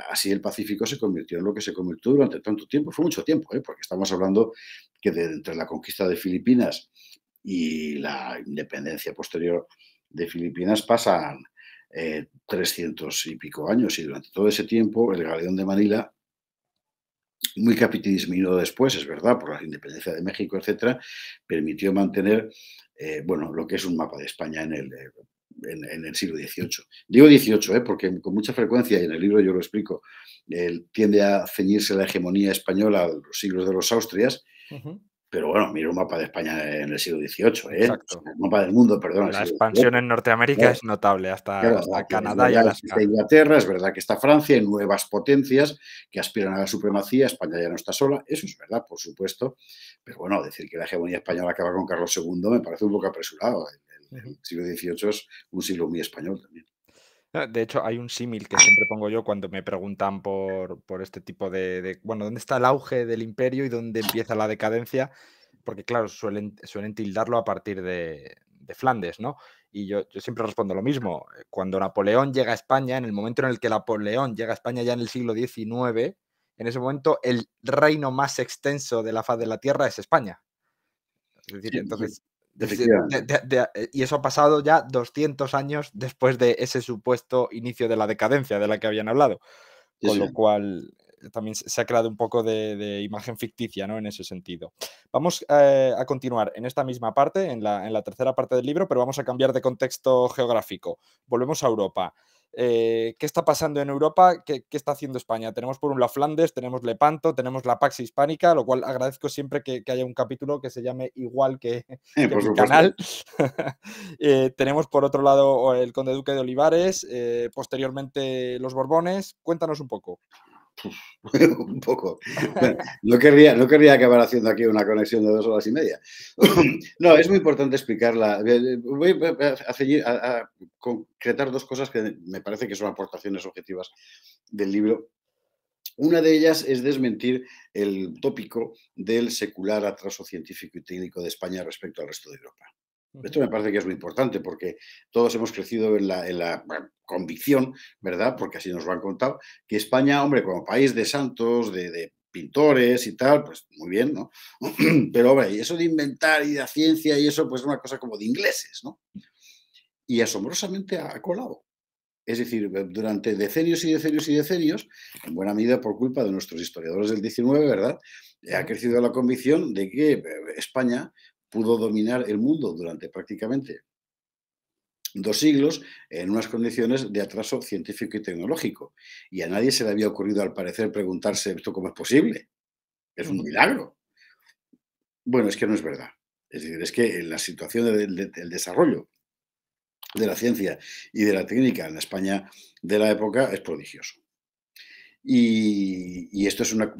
así el Pacífico se convirtió en lo que se convirtió durante tanto tiempo, fue mucho tiempo, ¿eh? porque estamos hablando que entre la conquista de Filipinas y la independencia posterior de Filipinas pasan eh, trescientos 300 y pico años y durante todo ese tiempo el galeón de Manila muy capitalismo después, es verdad, por la independencia de México, etcétera, permitió mantener eh, bueno, lo que es un mapa de España en el, eh, en, el siglo XVIII. Digo XVIII, eh, porque con mucha frecuencia, y en el libro yo lo explico, tiende a ceñirse la hegemonía española a los siglos de los Austrias, pero bueno, mira un mapa de España en el siglo XVIII, ¿eh? El mapa del mundo, perdón. La expansión en Norteamérica es notable hasta, Canadá y Alaska. Inglaterra, es verdad que está Francia, hay nuevas potencias que aspiran a la supremacía, España ya no está sola, eso es verdad, por supuesto. Pero bueno, decir que la hegemonía española acaba con Carlos II me parece un poco apresurado. El, el siglo XVIII es un siglo muy español también. Ah, de hecho, hay un símil que siempre pongo yo cuando me preguntan por, este tipo de, Bueno, ¿dónde está el auge del imperio y dónde empieza la decadencia? Porque, claro, suelen, suelen tildarlo a partir de, Flandes, ¿no? Y yo, siempre respondo lo mismo. Eh, cuando Napoleón llega a España, en el momento en el que Napoleón llega a España ya en el siglo XIX, en ese momento el reino más extenso de la faz de la tierra es España. Es decir, entonces eh, y eso ha pasado ya 200 años después de ese supuesto inicio de la decadencia de la que habían hablado. Con lo cual eh, también se ha creado un poco de, imagen ficticia ¿no? en ese sentido. Vamos eh, a continuar en esta misma parte, en la, en la tercera parte del libro, pero vamos a cambiar de contexto geográfico. Volvemos a Europa. Eh, qué está pasando en Europa, ¿Qué, está haciendo España. Tenemos por un lado Flandes, tenemos Lepanto, tenemos la Pax Hispánica, lo cual agradezco siempre que, haya un capítulo que se llame igual que, *laughs* el canal. *laughs* Eh, tenemos por otro lado el Conde Duque de Olivares, eh, posteriormente los Borbones. Cuéntanos un poco. *laughs* un poco. no, querría, no acabar haciendo aquí una conexión de dos horas y media. *clears throat* no, es muy importante explicarla. Eh, eh, voy a, a concretar dos cosas que me parece que son aportaciones objetivas del libro una de ellas es desmentir el tópico del secular atraso científico y técnico de España respecto al resto de Europa. Esto me parece que es muy importante porque todos hemos crecido en la, en convicción, ¿verdad? Porque así nos lo han contado, que España, hombre, como país de santos, de, pintores y tal, pues muy bien, ¿no? *clears throat* Pero, hombre, y eso de inventar y de ciencia y eso, pues es una cosa como de ingleses, ¿no? Y asombrosamente ha colado. Es decir, durante decenios y decenios y decenios, en buena medida por culpa de nuestros historiadores del 19, ¿verdad? Eh, ha crecido la convicción de que eh, España pudo dominar el mundo durante prácticamente dos siglos en unas condiciones de atraso científico y tecnológico. Y a nadie se le había ocurrido, al parecer, preguntarse esto cómo es posible. Es un milagro. Bueno, es que no es verdad. Es decir, es que la situación del, desarrollo de la ciencia y de la técnica en España de la época es prodigioso. Y, esto es una,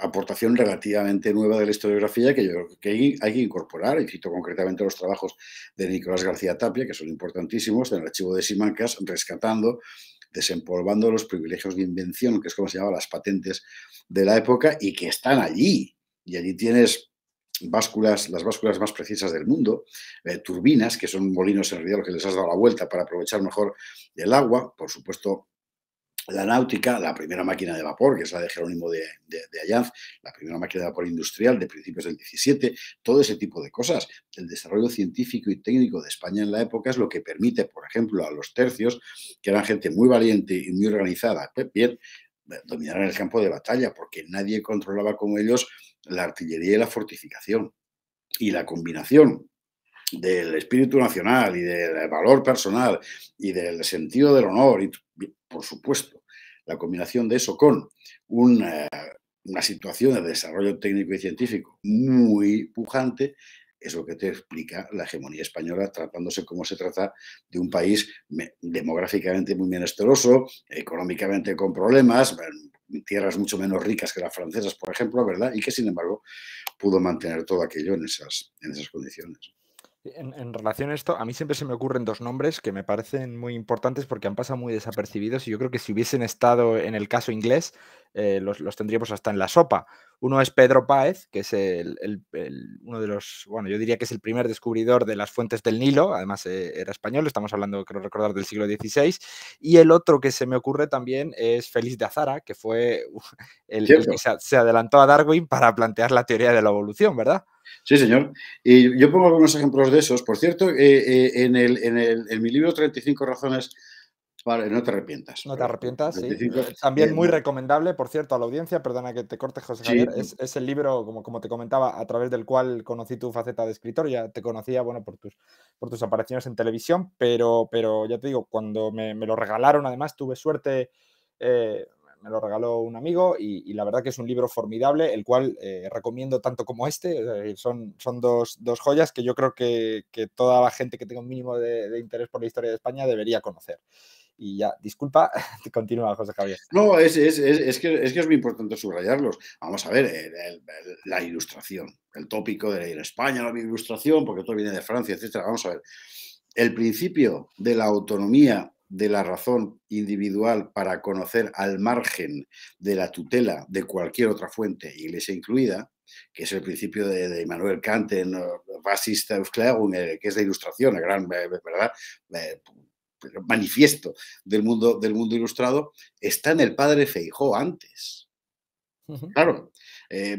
aportación relativamente nueva de la historiografía que yo creo que hay, que incorporar, y cito concretamente los trabajos de Nicolás García Tapia, que son importantísimos, en el archivo de Simancas, rescatando, desempolvando los privilegios de invención, que es como se llama las patentes de la época, y que están allí. Y allí tienes básculas, las básculas más precisas del mundo, eh, turbinas, que son molinos en realidad los que les has dado la vuelta para aprovechar mejor el agua, por supuesto la náutica, la primera máquina de vapor, que es la de Jerónimo de, de, Ayaz, la primera máquina de vapor industrial de principios del 17, todo ese tipo de cosas. El desarrollo científico y técnico de España en la época es lo que permite, por ejemplo, a los tercios, que eran gente muy valiente y muy organizada, dominar pues bien, el campo de batalla, porque nadie controlaba como ellos la artillería y la fortificación. Y la combinación del espíritu nacional y del valor personal y del sentido del honor y, por supuesto, la combinación de eso con eh, una, situación de desarrollo técnico y científico muy pujante es lo que te explica la hegemonía española, tratándose como se trata de un país demográficamente muy menesteroso, económicamente con problemas, tierras mucho menos ricas que las francesas, por ejemplo, ¿verdad? Y que, sin embargo, pudo mantener todo aquello en esas, en esas condiciones. En, relación a esto, a mí siempre se me ocurren dos nombres que me parecen muy importantes porque han pasado muy desapercibidos y yo creo que si hubiesen estado en el caso inglés, eh, los, los, tendríamos hasta en la sopa. Uno es Pedro Páez, que es uno de los, bueno, yo diría que es el primer descubridor de las fuentes del Nilo, además eh, era español, estamos hablando, creo recordar, del siglo XVI. Y el otro que se me ocurre también es Félix de Azara, que fue el, que se, adelantó a Darwin para plantear la teoría de la evolución, ¿verdad? Sí, señor. Y yo pongo algunos ejemplos de esos. Por cierto, eh, eh, en, el, en, el, en, mi libro 35 razones Vale, no te arrepientas. No te arrepientas, eh, También muy recomendable, por cierto, a la audiencia, perdona que te corte, José Javier, es, el libro, como, como te comentaba, a través del cual conocí tu faceta de escritor, ya te conocía, bueno, por tus, por tus apariciones en televisión, pero, pero ya te digo, cuando me, lo regalaron, además, tuve suerte, eh, me lo regaló un amigo y, la verdad que es un libro formidable, el cual eh, recomiendo tanto como este, son, son dos, joyas que yo creo que, toda la gente que tenga un mínimo de interés por la historia de España debería conocer. Y ya, disculpa, *laughs* continúa, José Javier. No, es, es, es, que, es, que, es muy importante subrayarlos. Vamos a ver, la ilustración, el tópico de en España no ilustración porque todo viene de Francia, etcétera. Vamos a ver, el principio de la autonomía de la razón individual para conocer al margen de la tutela de cualquier otra fuente, iglesia incluida, que es el principio de, de Immanuel Kant en Basis eh, eh, que es de ilustración, la gran, eh, ¿verdad? manifiesto del mundo, del mundo ilustrado, está en el padre Feijó antes. Claro, eh,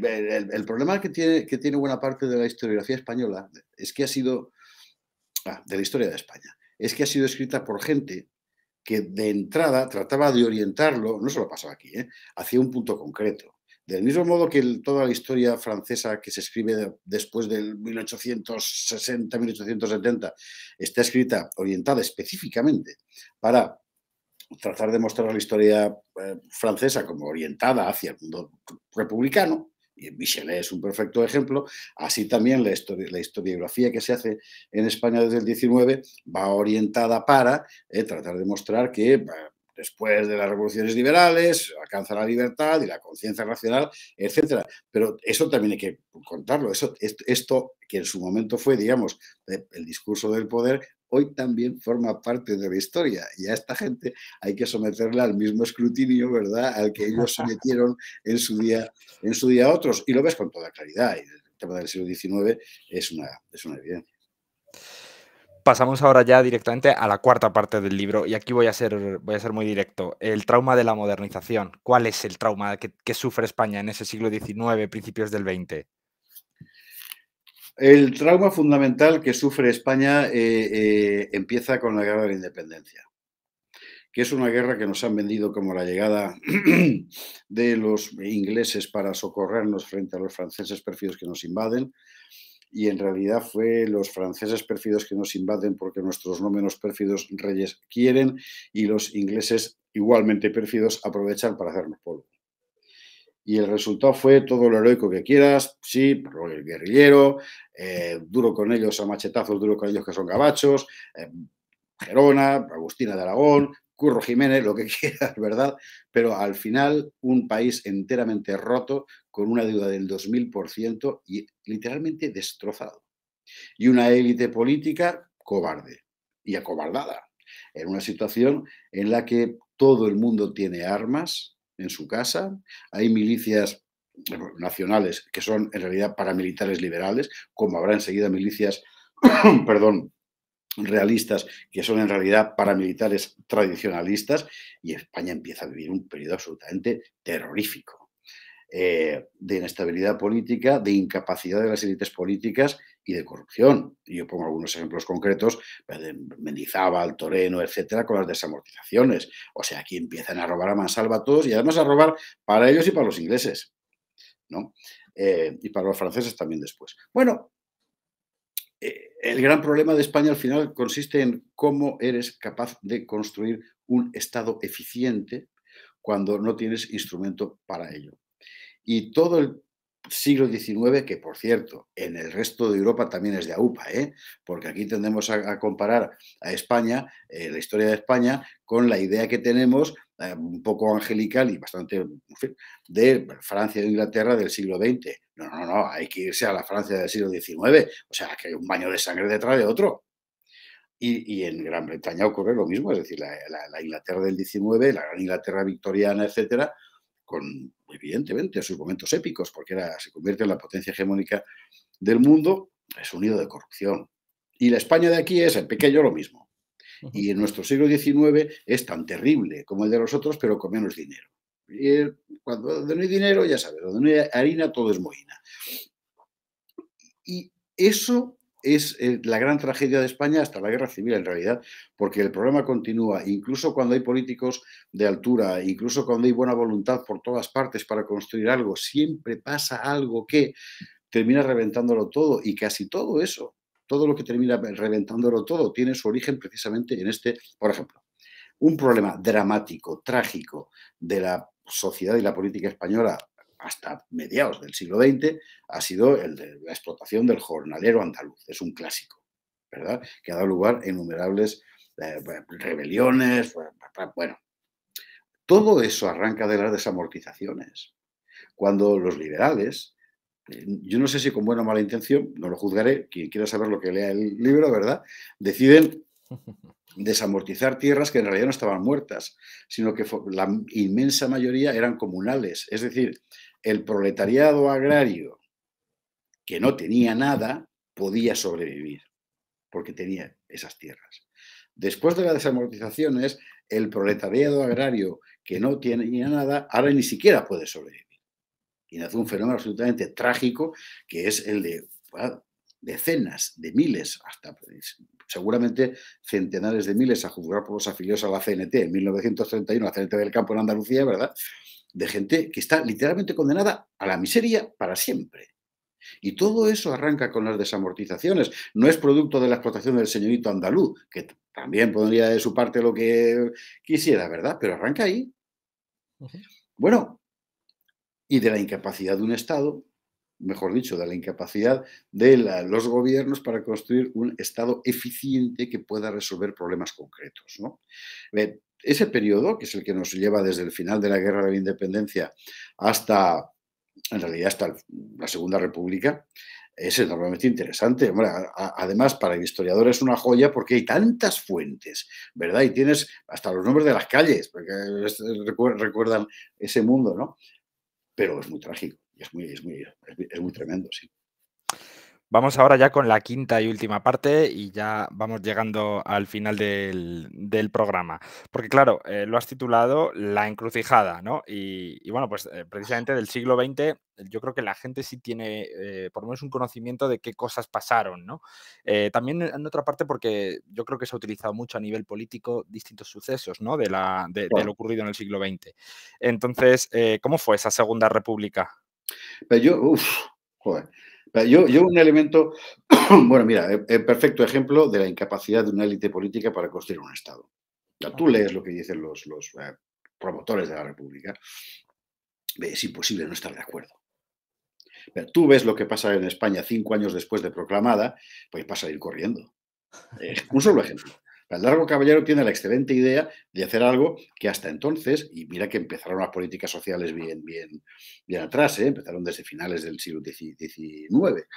el, problema que tiene, que tiene buena parte de la historiografía española es que ha sido, ah, de la historia de España, es que ha sido escrita por gente que de entrada trataba de orientarlo, no se lo pasaba aquí, eh, hacia un punto concreto. Del mismo modo que toda la historia francesa que se escribe después del 1860-1870 está escrita, orientada específicamente para tratar de mostrar la historia eh, francesa como orientada hacia el mundo republicano, y Michelet es un perfecto ejemplo, así también la, historiografía que se hace en España desde el 19 va orientada para eh, tratar de mostrar que eh, después de las revoluciones liberales, alcanza la libertad y la conciencia racional, etc. Pero eso también hay que contarlo. Eso, esto, que en su momento fue, digamos, eh, el discurso del poder, hoy también forma parte de la historia. Y a esta gente hay que someterla al mismo escrutinio, ¿verdad?, al que ellos *laughs* sometieron en su día, en su día a otros. Y lo ves con toda claridad. el tema del siglo XIX es una, es una evidencia pasamos ahora ya directamente a la cuarta parte del libro y aquí voy a ser, voy a ser muy directo. El trauma de la modernización. ¿Cuál es el trauma que, sufre España en ese siglo XIX, principios del XX? El trauma fundamental que sufre España eh, eh, empieza con la guerra de la independencia, que es una guerra que nos han vendido como la llegada *clears throat* de los ingleses para socorrernos frente a los franceses perfidos que nos invaden, y en realidad fue los franceses pérfidos que nos invaden porque nuestros no menos pérfidos reyes quieren y los ingleses igualmente pérfidos aprovechan para hacernos polvo. Y el resultado fue todo lo heroico que quieras, sí, el guerrillero, eh, duro con ellos a machetazos, duro con ellos que son gabachos, eh, Gerona, Agustina de Aragón, Curro Jiménez, lo que *laughs* quieras, ¿verdad? Pero al final un país enteramente roto con una deuda del 2000% y literalmente destrozado. Y una élite política cobarde y acobardada, en una situación en la que todo el mundo tiene armas en su casa, hay milicias nacionales que son en realidad paramilitares liberales, como habrá enseguida milicias, *coughs* perdón, realistas que son en realidad paramilitares tradicionalistas, y España empieza a vivir un periodo absolutamente terrorífico. Eh, de inestabilidad política, de incapacidad de las élites políticas y de corrupción. Yo pongo algunos ejemplos concretos, pues, Mendizábal, Toreno, etcétera, con las desamortizaciones. O sea, aquí empiezan a robar a mansalva a todos y además a robar para ellos y para los ingleses, ¿no? Eh, y para los franceses también después. Bueno, eh, el gran problema de España al final consiste en cómo eres capaz de construir un Estado eficiente cuando no tienes instrumento para ello y todo el siglo XIX, que por cierto, en el resto de Europa también es de AUPA, ¿eh? porque aquí tendemos a, comparar a España, eh, la historia de España, con la idea que tenemos, eh, un poco angelical y bastante, en fin, de Francia e Inglaterra del siglo XX. No, no, no, hay que irse a la Francia del siglo XIX, o sea, que hay un baño de sangre detrás de otro. Y, y en Gran Bretaña ocurre lo mismo, es decir, la, la Inglaterra del XIX, la Gran Inglaterra victoriana, etcétera, evidentemente, evidentemente sus momentos épicos, porque era, se convierte en la potencia hegemónica del mundo, es un de corrupción. Y la España de aquí es, el pequeño, lo mismo. Y en nuestro siglo XIX es tan terrible como el de los otros, pero con menos dinero. Y cuando no hay dinero, ya sabes, donde no hay harina, todo es moina. Y eso es eh, la gran tragedia de España hasta la guerra civil en realidad, porque el problema continúa, incluso cuando hay políticos de altura, incluso cuando hay buena voluntad por todas partes para construir algo, siempre pasa algo que termina reventándolo todo y casi todo eso, todo lo que termina reventándolo todo, tiene su origen precisamente en este, por ejemplo, un problema dramático, trágico de la sociedad y la política española hasta mediados del siglo XX, ha sido el de la explotación del jornalero andaluz. Es un clásico, ¿verdad? Que ha dado lugar a innumerables eh, rebeliones. Bueno, todo eso arranca de las desamortizaciones. Cuando los liberales, eh, yo no sé si con buena o mala intención, no lo juzgaré, quien quiera saber lo que lea el libro, ¿verdad? Deciden desamortizar tierras que en realidad no estaban muertas, sino que la inmensa mayoría eran comunales. Es decir, el proletariado agrario que no tenía nada podía sobrevivir, porque tenía esas tierras. Después de las desamortizaciones, el proletariado agrario que no tenía nada ahora ni siquiera puede sobrevivir. Y nace un fenómeno absolutamente trágico que es el de ah, decenas de miles, hasta pues, seguramente centenares de miles, a juzgar por los afiliados a la CNT en 1931, la CNT del campo en Andalucía, ¿verdad? De gente que está literalmente condenada a la miseria para siempre. Y todo eso arranca con las desamortizaciones. No es producto de la explotación del señorito andaluz, que también pondría de su parte lo que quisiera, ¿verdad? Pero arranca ahí. Bueno, y de la incapacidad de un Estado mejor dicho, de la incapacidad de los gobiernos para construir un Estado eficiente que pueda resolver problemas concretos. Eh, ese periodo, que es el que nos lleva desde el final de la Guerra de la Independencia hasta, en realidad, hasta la Segunda República, es enormemente interesante. además, para el historiador es una joya porque hay tantas fuentes, ¿verdad? Y tienes hasta los nombres de las calles, porque recuerdan ese mundo, ¿no? Pero es muy trágico es muy, muy, muy tremendo, sí. Vamos ahora ya con la quinta y última parte y ya vamos llegando al final del, programa. Porque claro, eh, lo has titulado La encrucijada, ¿no? Y, bueno, pues eh, precisamente del siglo XX yo creo que la gente sí tiene eh, por lo menos un conocimiento de qué cosas pasaron, ¿no? también en otra parte porque yo creo que se ha utilizado mucho a nivel político distintos sucesos, ¿no? De, de lo ocurrido en el siglo XX. Entonces, ¿cómo fue esa Segunda República? Pero yo, uff, joder. yo, yo un elemento, *coughs* bueno, mira, el eh, eh, perfecto ejemplo de la incapacidad de una élite política para construir un Estado. Ya, tú lees lo que dicen los, eh, promotores de la República, es imposible no estar de acuerdo. Pero tú ves lo que pasa en España cinco años después de proclamada, pues pasa a ir corriendo. un solo ejemplo largo Caballero tiene la excelente idea de hacer algo que hasta entonces, y mira que empezaron las políticas sociales bien, bien, bien atrás, ¿eh? empezaron desde finales del siglo XIX,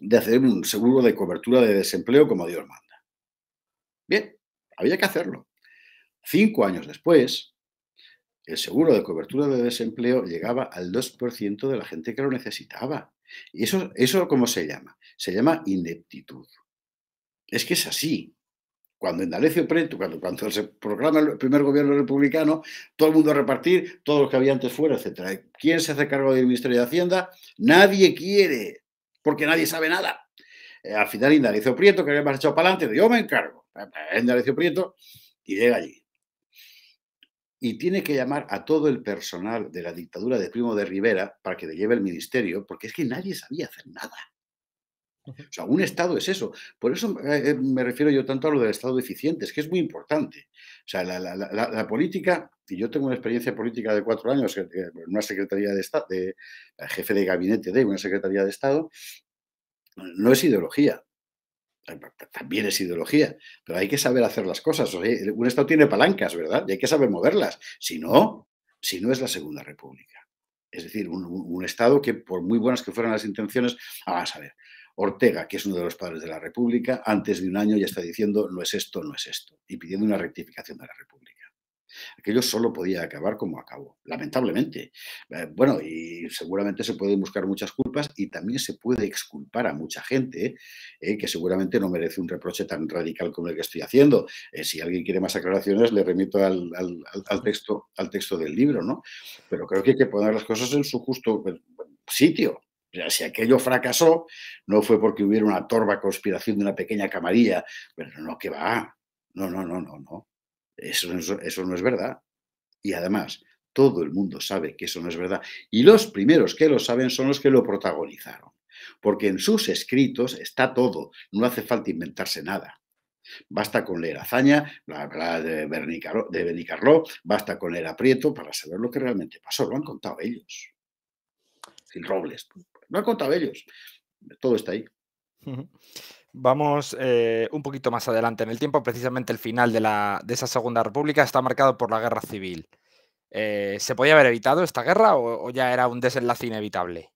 de hacer un seguro de cobertura de desempleo como Dios manda. Bien, había que hacerlo. Cinco años después, el seguro de cobertura de desempleo llegaba al 2% de la gente que lo necesitaba. ¿Y eso, eso cómo se llama? Se llama ineptitud. Es que es así cuando Indalecio Prieto, cuando, cuando se proclama el primer gobierno republicano, todo el mundo a repartir, todos los que había antes fuera, etc. ¿Quién se hace cargo del Ministerio de Hacienda? Nadie quiere, porque nadie sabe nada. Eh, al final Indalecio Prieto, que había echado para adelante, yo me encargo. Indalecio Prieto y llega allí. Y tiene que llamar a todo el personal de la dictadura de Primo de Rivera para que le lleve el ministerio, porque es que nadie sabía hacer nada. O sea, un Estado es eso. Por eso me eh, eh, refiero yo tanto a lo del Estado eficiente, es que es muy importante. O sea, la, política, y yo tengo una experiencia política de cuatro años en una Secretaría de Estado, de, jefe de gabinete de una Secretaría de Estado, no es ideología. Eh, también es ideología, pero hay que saber hacer las cosas. un Estado tiene palancas, ¿verdad? Y hay que saber moverlas. Si no, si no es la Segunda República. Es decir, un, Estado que, por muy buenas que fueran las intenciones, vamos a ver, Ortega, que es uno de los padres de la República, antes de un año ya está diciendo no es esto, no es esto, y pidiendo una rectificación de la República. Aquello solo podía acabar como acabó, lamentablemente. Eh, bueno, y seguramente se pueden buscar muchas culpas y también se puede exculpar a mucha gente eh, que seguramente no merece un reproche tan radical como el que estoy haciendo. Eh, si alguien quiere más aclaraciones, le remito al, texto, al texto del libro, ¿no? Pero creo que hay que poner las cosas en su justo sitio si aquello fracasó, no fue porque hubiera una torva conspiración de una pequeña camarilla, pero no, que va. No, no, no, no, no. Eso, eso, no es verdad. Y además, todo el mundo sabe que eso no es verdad. Y los primeros que lo saben son los que lo protagonizaron. Porque en sus escritos está todo, no hace falta inventarse nada. Basta con leer Azaña, la verdad de Benicarló, basta con leer Aprieto para saber lo que realmente pasó. Lo han contado ellos. Sin robles no han contado ellos. Todo está ahí. Vamos eh, un poquito más adelante en el tiempo, precisamente el final de, esa Segunda República está marcado por la guerra civil. Eh, ¿Se podía haber evitado esta guerra o, o, ya era un desenlace inevitable?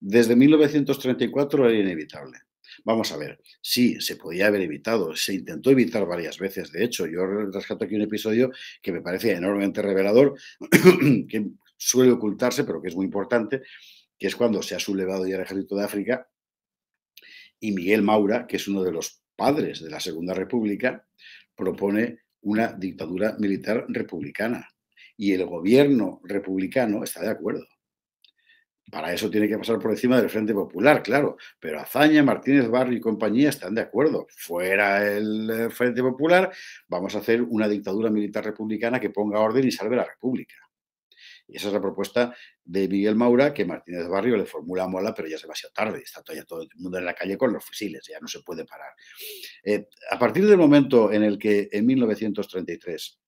Desde 1934 era inevitable. Vamos a ver, sí, se podía haber evitado, se intentó evitar varias veces. De hecho, yo rescato aquí un episodio que me parece enormemente revelador, *clears throat* que suele ocultarse, pero que es muy importante, que es cuando se ha sublevado ya el ejército de África, y Miguel Maura, que es uno de los padres de la Segunda República, propone una dictadura militar republicana. Y el gobierno republicano está de acuerdo. Para eso tiene que pasar por encima del Frente Popular, claro. Pero Azaña, Martínez Barrio y compañía están de acuerdo. Fuera el eh, Frente Popular, vamos a hacer una dictadura militar republicana que ponga orden y salve la República. Y esa es la propuesta de Miguel Maura que Martínez Barrio le formula la Mola, pero ya es demasiado tarde, está todo el mundo en la calle con los fusiles, ya no se puede parar. Eh, a partir del momento en el que en 1933,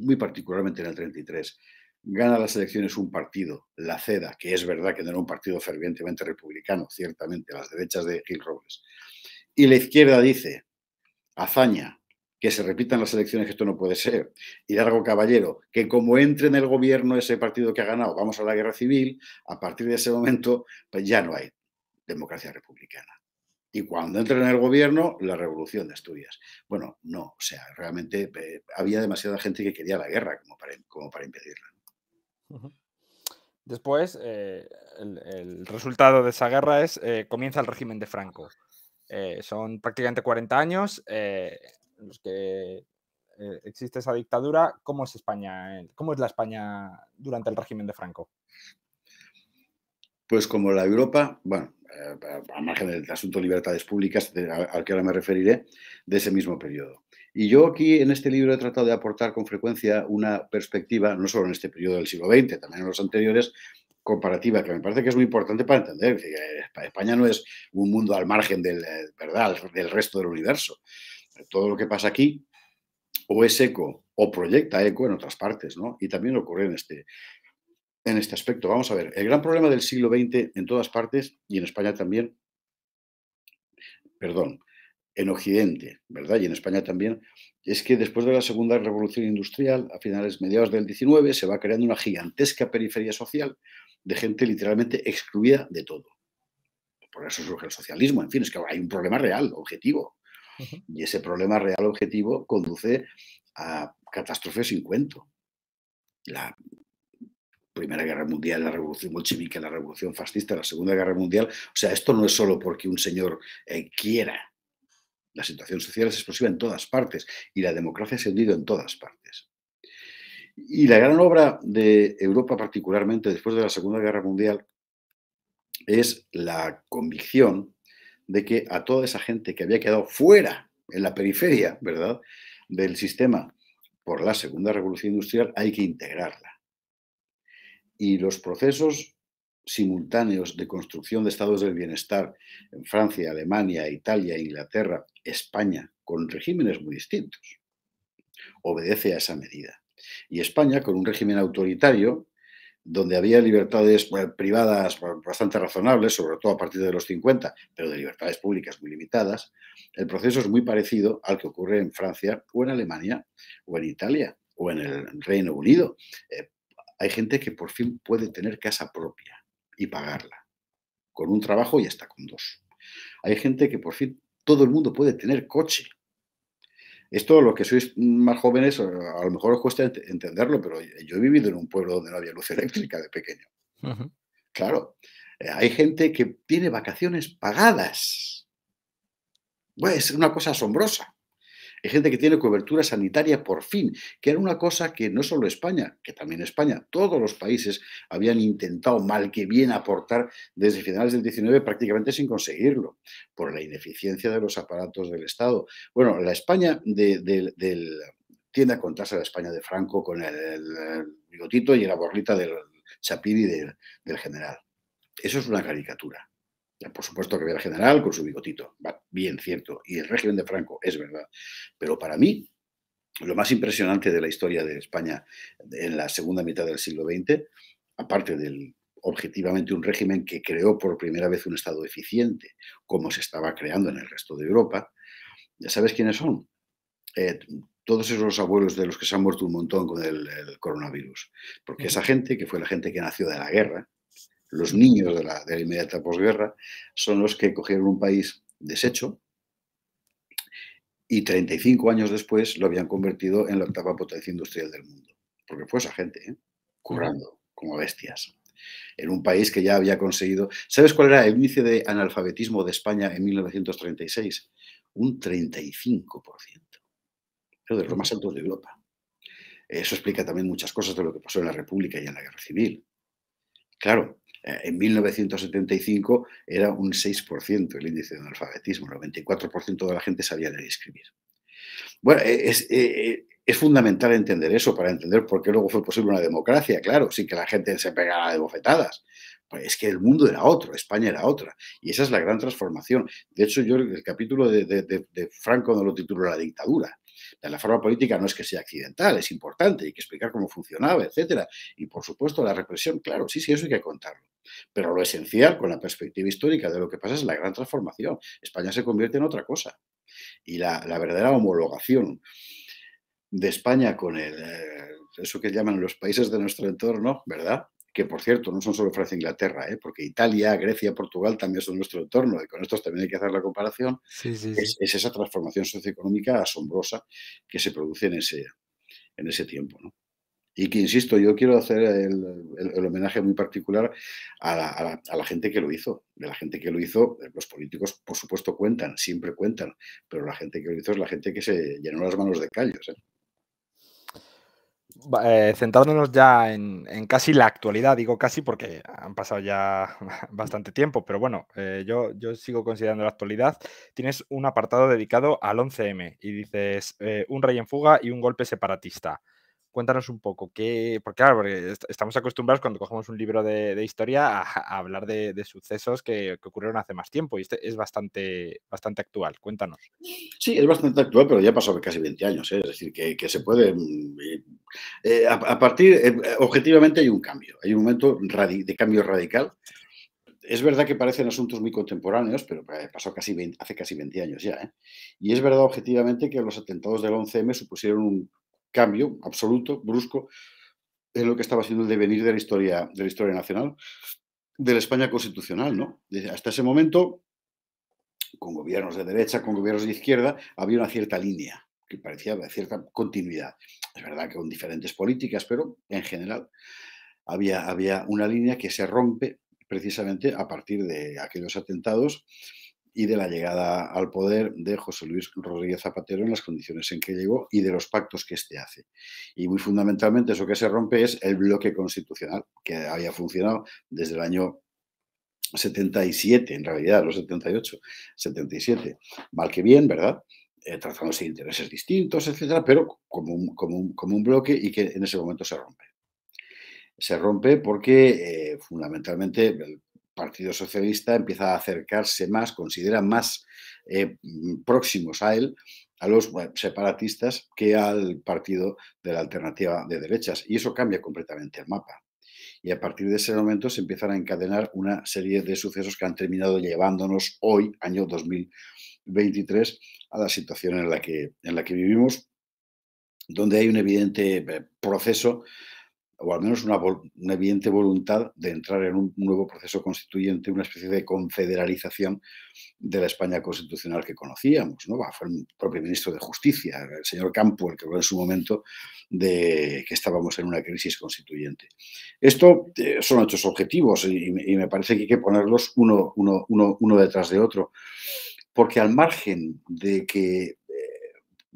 muy particularmente en el 33, gana las elecciones un partido, la CEDA, que es verdad que no era un partido fervientemente republicano, ciertamente, las derechas de Gil Robles, y la izquierda dice, hazaña, que se repitan las elecciones, que esto no puede ser. Hidalgo Caballero, que como entre en el gobierno ese partido que ha ganado, vamos a la guerra civil, a partir de ese momento, pues ya no hay democracia republicana. Y cuando entre en el gobierno, la revolución de Asturias. Bueno, no, o sea, realmente eh, había demasiada gente que quería la guerra como para, impedirla. Después, eh, el, resultado de esa guerra es, eh, comienza el régimen de Franco. son prácticamente 40 años en los que eh, existe esa dictadura, ¿cómo es España? Eh? ¿Cómo es la España durante el régimen de Franco? Pues como la Europa, bueno, al eh, a margen del asunto de libertades públicas, al que ahora me referiré, de ese mismo periodo. Y yo aquí en este libro he tratado de aportar con frecuencia una perspectiva, no solo en este periodo del siglo XX, también en los anteriores, comparativa, que me parece que es muy importante para entender. Que España no es un mundo al margen ¿verdad? del resto del universo todo lo que pasa aquí o es eco o proyecta eco en otras partes, ¿no? Y también ocurre en este, en este aspecto. Vamos a ver, el gran problema del siglo XX en todas partes y en España también, perdón, en Occidente, ¿verdad? Y en España también, es que después de la Segunda Revolución Industrial, a finales, mediados del XIX, se va creando una gigantesca periferia social de gente literalmente excluida de todo. Por eso surge el socialismo, en fin, es que hay un problema real, objetivo, y ese problema real objetivo conduce a catástrofes sin cuento. La Primera Guerra Mundial, la Revolución Bolchevique, la Revolución Fascista, la Segunda Guerra Mundial. O sea, esto no es solo porque un señor eh, quiera. La situación social es explosiva en todas partes y la democracia se ha hundido en todas partes. Y la gran obra de Europa, particularmente después de la Segunda Guerra Mundial, es la convicción de que a toda esa gente que había quedado fuera, en la periferia, ¿verdad?, del sistema por la segunda revolución industrial, hay que integrarla. Y los procesos simultáneos de construcción de estados del bienestar en Francia, Alemania, Italia, Inglaterra, España, con regímenes muy distintos, obedece a esa medida. Y España, con un régimen autoritario, donde había libertades privadas bastante razonables, sobre todo a partir de los 50, pero de libertades públicas muy limitadas, el proceso es muy parecido al que ocurre en Francia o en Alemania o en Italia o en el Reino Unido. Eh, hay gente que por fin puede tener casa propia y pagarla, con un trabajo y hasta con dos. Hay gente que por fin todo el mundo puede tener coche esto, los que sois más jóvenes, a lo mejor os cuesta entenderlo, pero yo he vivido en un pueblo donde no había luz eléctrica de pequeño. Claro, eh, hay gente que tiene vacaciones pagadas. Pues, es una cosa asombrosa. Hay gente que tiene cobertura sanitaria por fin, que era una cosa que no solo España, que también España, todos los países habían intentado mal que bien aportar desde finales del 19 prácticamente sin conseguirlo, por la ineficiencia de los aparatos del Estado. Bueno, la España del... tiende a contarse la España de Franco con el, bigotito y la borlita del Chapiri del general. Eso es una caricatura. Por supuesto que había general con su bigotito, bien cierto, y el régimen de Franco, es verdad. Pero para mí, lo más impresionante de la historia de España en la segunda mitad del siglo XX, aparte del objetivamente un régimen que creó por primera vez un Estado eficiente, como se estaba creando en el resto de Europa, ya sabes quiénes son. Eh, todos esos abuelos de los que se han muerto un montón con el coronavirus. Porque esa gente, que fue la gente que nació de la guerra, los niños de la, de la inmediata posguerra, son los que cogieron un país deshecho y 35 años después lo habían convertido en la octava potencia industrial del mundo. Porque fue esa gente, ¿eh? currando como bestias. En un país que ya había conseguido. ¿Sabes cuál era el índice de analfabetismo de España en 1936? Un 35%. Pero de los más altos de Europa. Eso explica también muchas cosas de lo que pasó en la República y en la Guerra Civil. Claro, eh, en 1975 era un 6% el índice de analfabetismo, el 94% de la gente sabía leer y escribir. Bueno, eh, eh, es, fundamental entender eso para entender por qué luego fue posible una democracia, claro, sin que la gente se pegara de bofetadas. Pues es que el mundo era otro, España era otra, y esa es la gran transformación. De hecho, yo el capítulo de, Franco no lo titulo La dictadura, la forma política no es que sea accidental, es importante, hay que explicar cómo funcionaba, etcétera. Y por supuesto, la represión, claro, sí, sí, eso hay que contarlo. Pero lo esencial, con la perspectiva histórica de lo que pasa, es la gran transformación. España se convierte en otra cosa. Y la, verdadera homologación de España con el, eh, eso que llaman los países de nuestro entorno, ¿verdad? que por cierto no son solo Francia e Inglaterra, ¿eh? porque Italia, Grecia, Portugal también son nuestro entorno y con estos también hay que hacer la comparación, Es, esa transformación socioeconómica asombrosa que se produce en ese, en ese tiempo. ¿no? Y que, insisto, yo quiero hacer el, homenaje muy particular a la, gente que lo hizo. De la gente que lo hizo, eh, los políticos, por supuesto, cuentan, siempre cuentan, pero la gente que lo hizo es la gente que se llenó las manos de callos. ¿eh? Eh, centrándonos ya en, casi la actualidad, digo casi porque han pasado ya *laughs* bastante tiempo, pero bueno, yo, sigo considerando la actualidad. Tienes un apartado dedicado al 11M y dices un rey en fuga y un golpe separatista. Cuéntanos un poco, qué, porque claro, porque estamos acostumbrados cuando cogemos un libro de, historia a, hablar de, sucesos que, ocurrieron hace más tiempo y este es bastante, bastante actual. Cuéntanos. Sí, es bastante actual, pero ya pasó casi 20 años, ¿eh? es decir, que, se puede... Mm, eh, eh, a, partir, objetivamente hay un cambio, hay un momento de cambio radical es verdad que parecen asuntos muy contemporáneos, pero pasó casi hace casi 20 años ya. Y es verdad objetivamente que los atentados del 11M supusieron un cambio absoluto, brusco, en lo que estaba siendo el devenir de la historia, de la historia nacional, de la España constitucional, ¿no? Hasta ese momento, con gobiernos de derecha, con gobiernos de izquierda, había una cierta línea que parecía una cierta continuidad. Es verdad que con diferentes políticas, pero en general había, había una línea que se rompe precisamente a partir de aquellos atentados y de la llegada al poder de José Luis Rodríguez Zapatero en las condiciones en que llegó y de los pactos que éste hace. Y muy fundamentalmente eso que se rompe es el bloque constitucional que había funcionado desde el año 77, en realidad, los 78, 77, mal que bien, ¿verdad? Eh, tratándose de intereses distintos, etcétera, pero como un, como, un, como un bloque y que en ese momento se rompe se rompe porque eh, fundamentalmente Partido Socialista empieza a acercarse más, considera más eh, mm, próximos a él a los separatistas que al partido de la alternativa de derechas. Y eso cambia completamente el mapa. Y a partir de ese momento se empiezan a encadenar una serie de sucesos que han terminado llevándonos hoy, año 2023, a la situación en la que, en la que vivimos, donde hay un evidente eh, proceso o al menos una, evidente voluntad de entrar en un nuevo proceso constituyente, una especie de confederalización de la España constitucional que conocíamos. Fue el propio ministro de Justicia, el señor Campo, el que habló en su momento de que estábamos en una crisis constituyente. Esto eh, son hechos objetivos y, me parece que hay que ponerlos uno, uno detrás de otro, porque al margen de que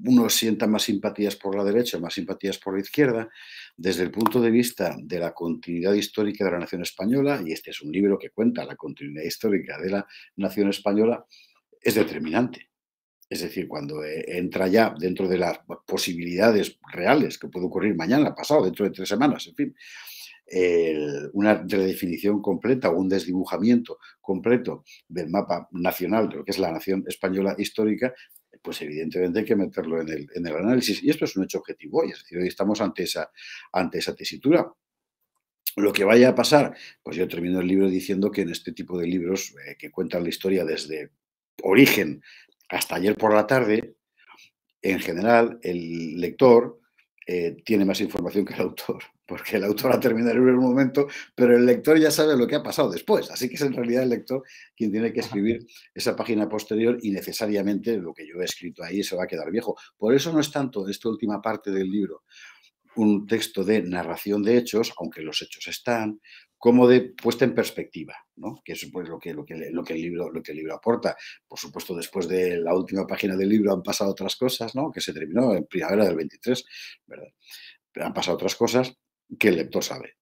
uno sienta más simpatías por la derecha, más simpatías por la izquierda, desde el punto de vista de la continuidad histórica de la nación española, y este es un libro que cuenta la continuidad histórica de la nación española, es determinante. Es decir, cuando eh, entra ya dentro de las posibilidades reales que puede ocurrir mañana, pasado, dentro de tres semanas, en fin, una redefinición completa o un desdibujamiento completo del mapa nacional de lo que es la nación española histórica pues evidentemente hay que meterlo en el, análisis. Y esto es un hecho objetivo y es decir, hoy estamos ante esa, ante esa tesitura. Lo que vaya a pasar, pues yo termino el libro diciendo que en este tipo de libros eh, que cuentan la historia desde origen hasta ayer por la tarde, en general el lector eh, tiene más información que el autor porque el autor ha terminado el libro en un momento, pero el lector ya sabe lo que ha pasado después. Así que es en realidad el lector quien tiene que escribir esa página posterior y necesariamente lo que yo he escrito ahí se va a quedar viejo. Por eso no es tanto esta última parte del libro un texto de narración de hechos, aunque los hechos están, como de puesta en perspectiva, que es pues, lo, que, lo, que, el libro, lo que el libro aporta. Por supuesto, después de la última página del libro han pasado otras cosas, ¿no? que se terminó en primavera del 23, ¿verdad? han pasado otras cosas que el lector sabe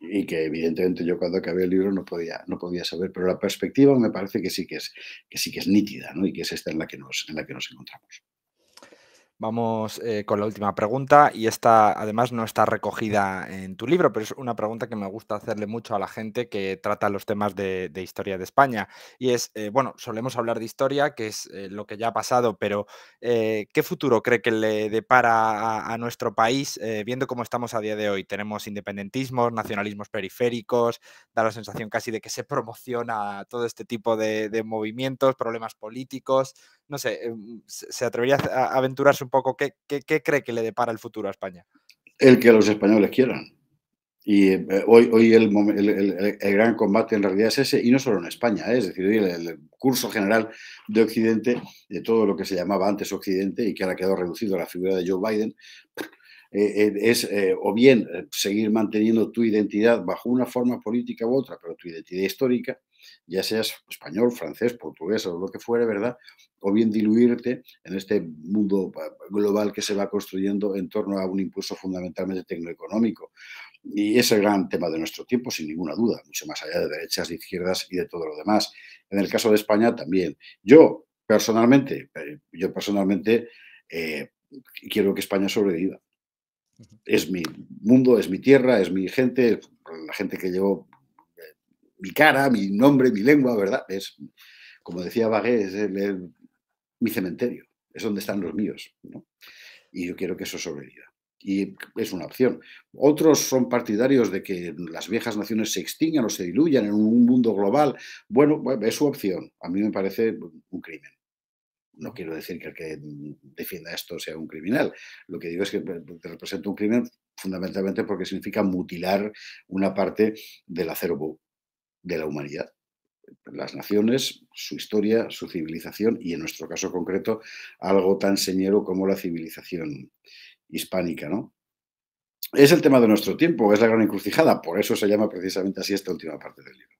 y que evidentemente yo cuando acabé el libro no podía, no podía saber, pero la perspectiva me parece que sí que es, que sí que es nítida ¿no? y que es esta en la que nos, en la que nos encontramos. Vamos eh, con la última pregunta y esta además no está recogida en tu libro, pero es una pregunta que me gusta hacerle mucho a la gente que trata los temas de, historia de España. Y es, eh, bueno, solemos hablar de historia, que es eh, lo que ya ha pasado, pero ¿qué futuro cree que le depara a, nuestro país viendo cómo estamos a día de hoy? Tenemos independentismos, nacionalismos periféricos, da la sensación casi de que se promociona todo este tipo de, movimientos, problemas políticos. No sé, em, ¿se atrevería a aventurar su poco qué, cree que le depara el futuro a España. El que los españoles quieran. Y eh, hoy, hoy el, el, gran combate en realidad es ese, y no solo en España, ¿eh? es decir, el, curso general de Occidente, de todo lo que se llamaba antes Occidente y que ahora quedó reducido a la figura de Joe Biden, eh, es o bien seguir manteniendo tu identidad bajo una forma política u otra, pero tu identidad histórica, ya seas español, francés, portugués o lo que fuere, ¿verdad? O bien diluirte en este mundo global que se va construyendo en torno a un impulso fundamentalmente tecnoeconómico. Y es el gran tema de nuestro tiempo, sin ninguna duda, mucho más allá de derechas, de izquierdas y de todo lo demás. En el caso de España también. Yo, personalmente, eh, yo personalmente eh, quiero que España sobreviva. Es mi mundo, es mi tierra, es mi gente, la gente que llevo mi cara, mi nombre, mi lengua, ¿verdad? Es, como decía Bagué, es mi cementerio, es donde están los míos, Y yo quiero que eso sobreviva. Y es una opción. Otros son partidarios de que las viejas naciones se extingan o se diluyan en un mundo global. Bueno, es su opción. A mí me parece un crimen no quiero decir que el que defienda esto sea un criminal. Lo que digo es que representa un crimen fundamentalmente porque significa mutilar una parte del acervo de la humanidad. Las naciones, su historia, su civilización y en nuestro caso concreto algo tan señero como la civilización hispánica, ¿no? Es el tema de nuestro tiempo, es la gran encrucijada, por eso se llama precisamente así esta última parte del libro.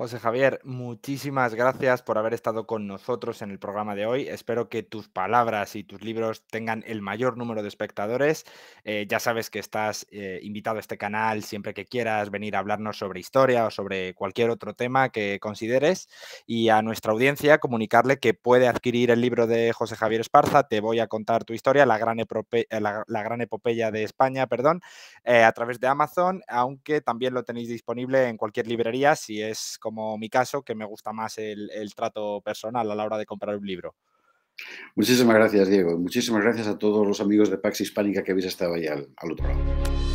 José Javier, muchísimas gracias por haber estado con nosotros en el programa de hoy. Espero que tus palabras y tus libros tengan el mayor número de espectadores. Eh, ya sabes que estás eh, invitado a este canal siempre que quieras venir a hablarnos sobre historia o sobre cualquier otro tema que consideres. Y a nuestra audiencia comunicarle que puede adquirir el libro de José Javier Esparza, Te voy a contar tu historia, la gran, eh, epopeya, de España, perdón, a través de Amazon, aunque también lo tenéis disponible en cualquier librería si es como mi caso, que me gusta más el, trato personal a la hora de comprar un libro. Muchísimas gracias, Diego. Muchísimas gracias a todos los amigos de Pax Hispánica que habéis estado ahí al otro lado.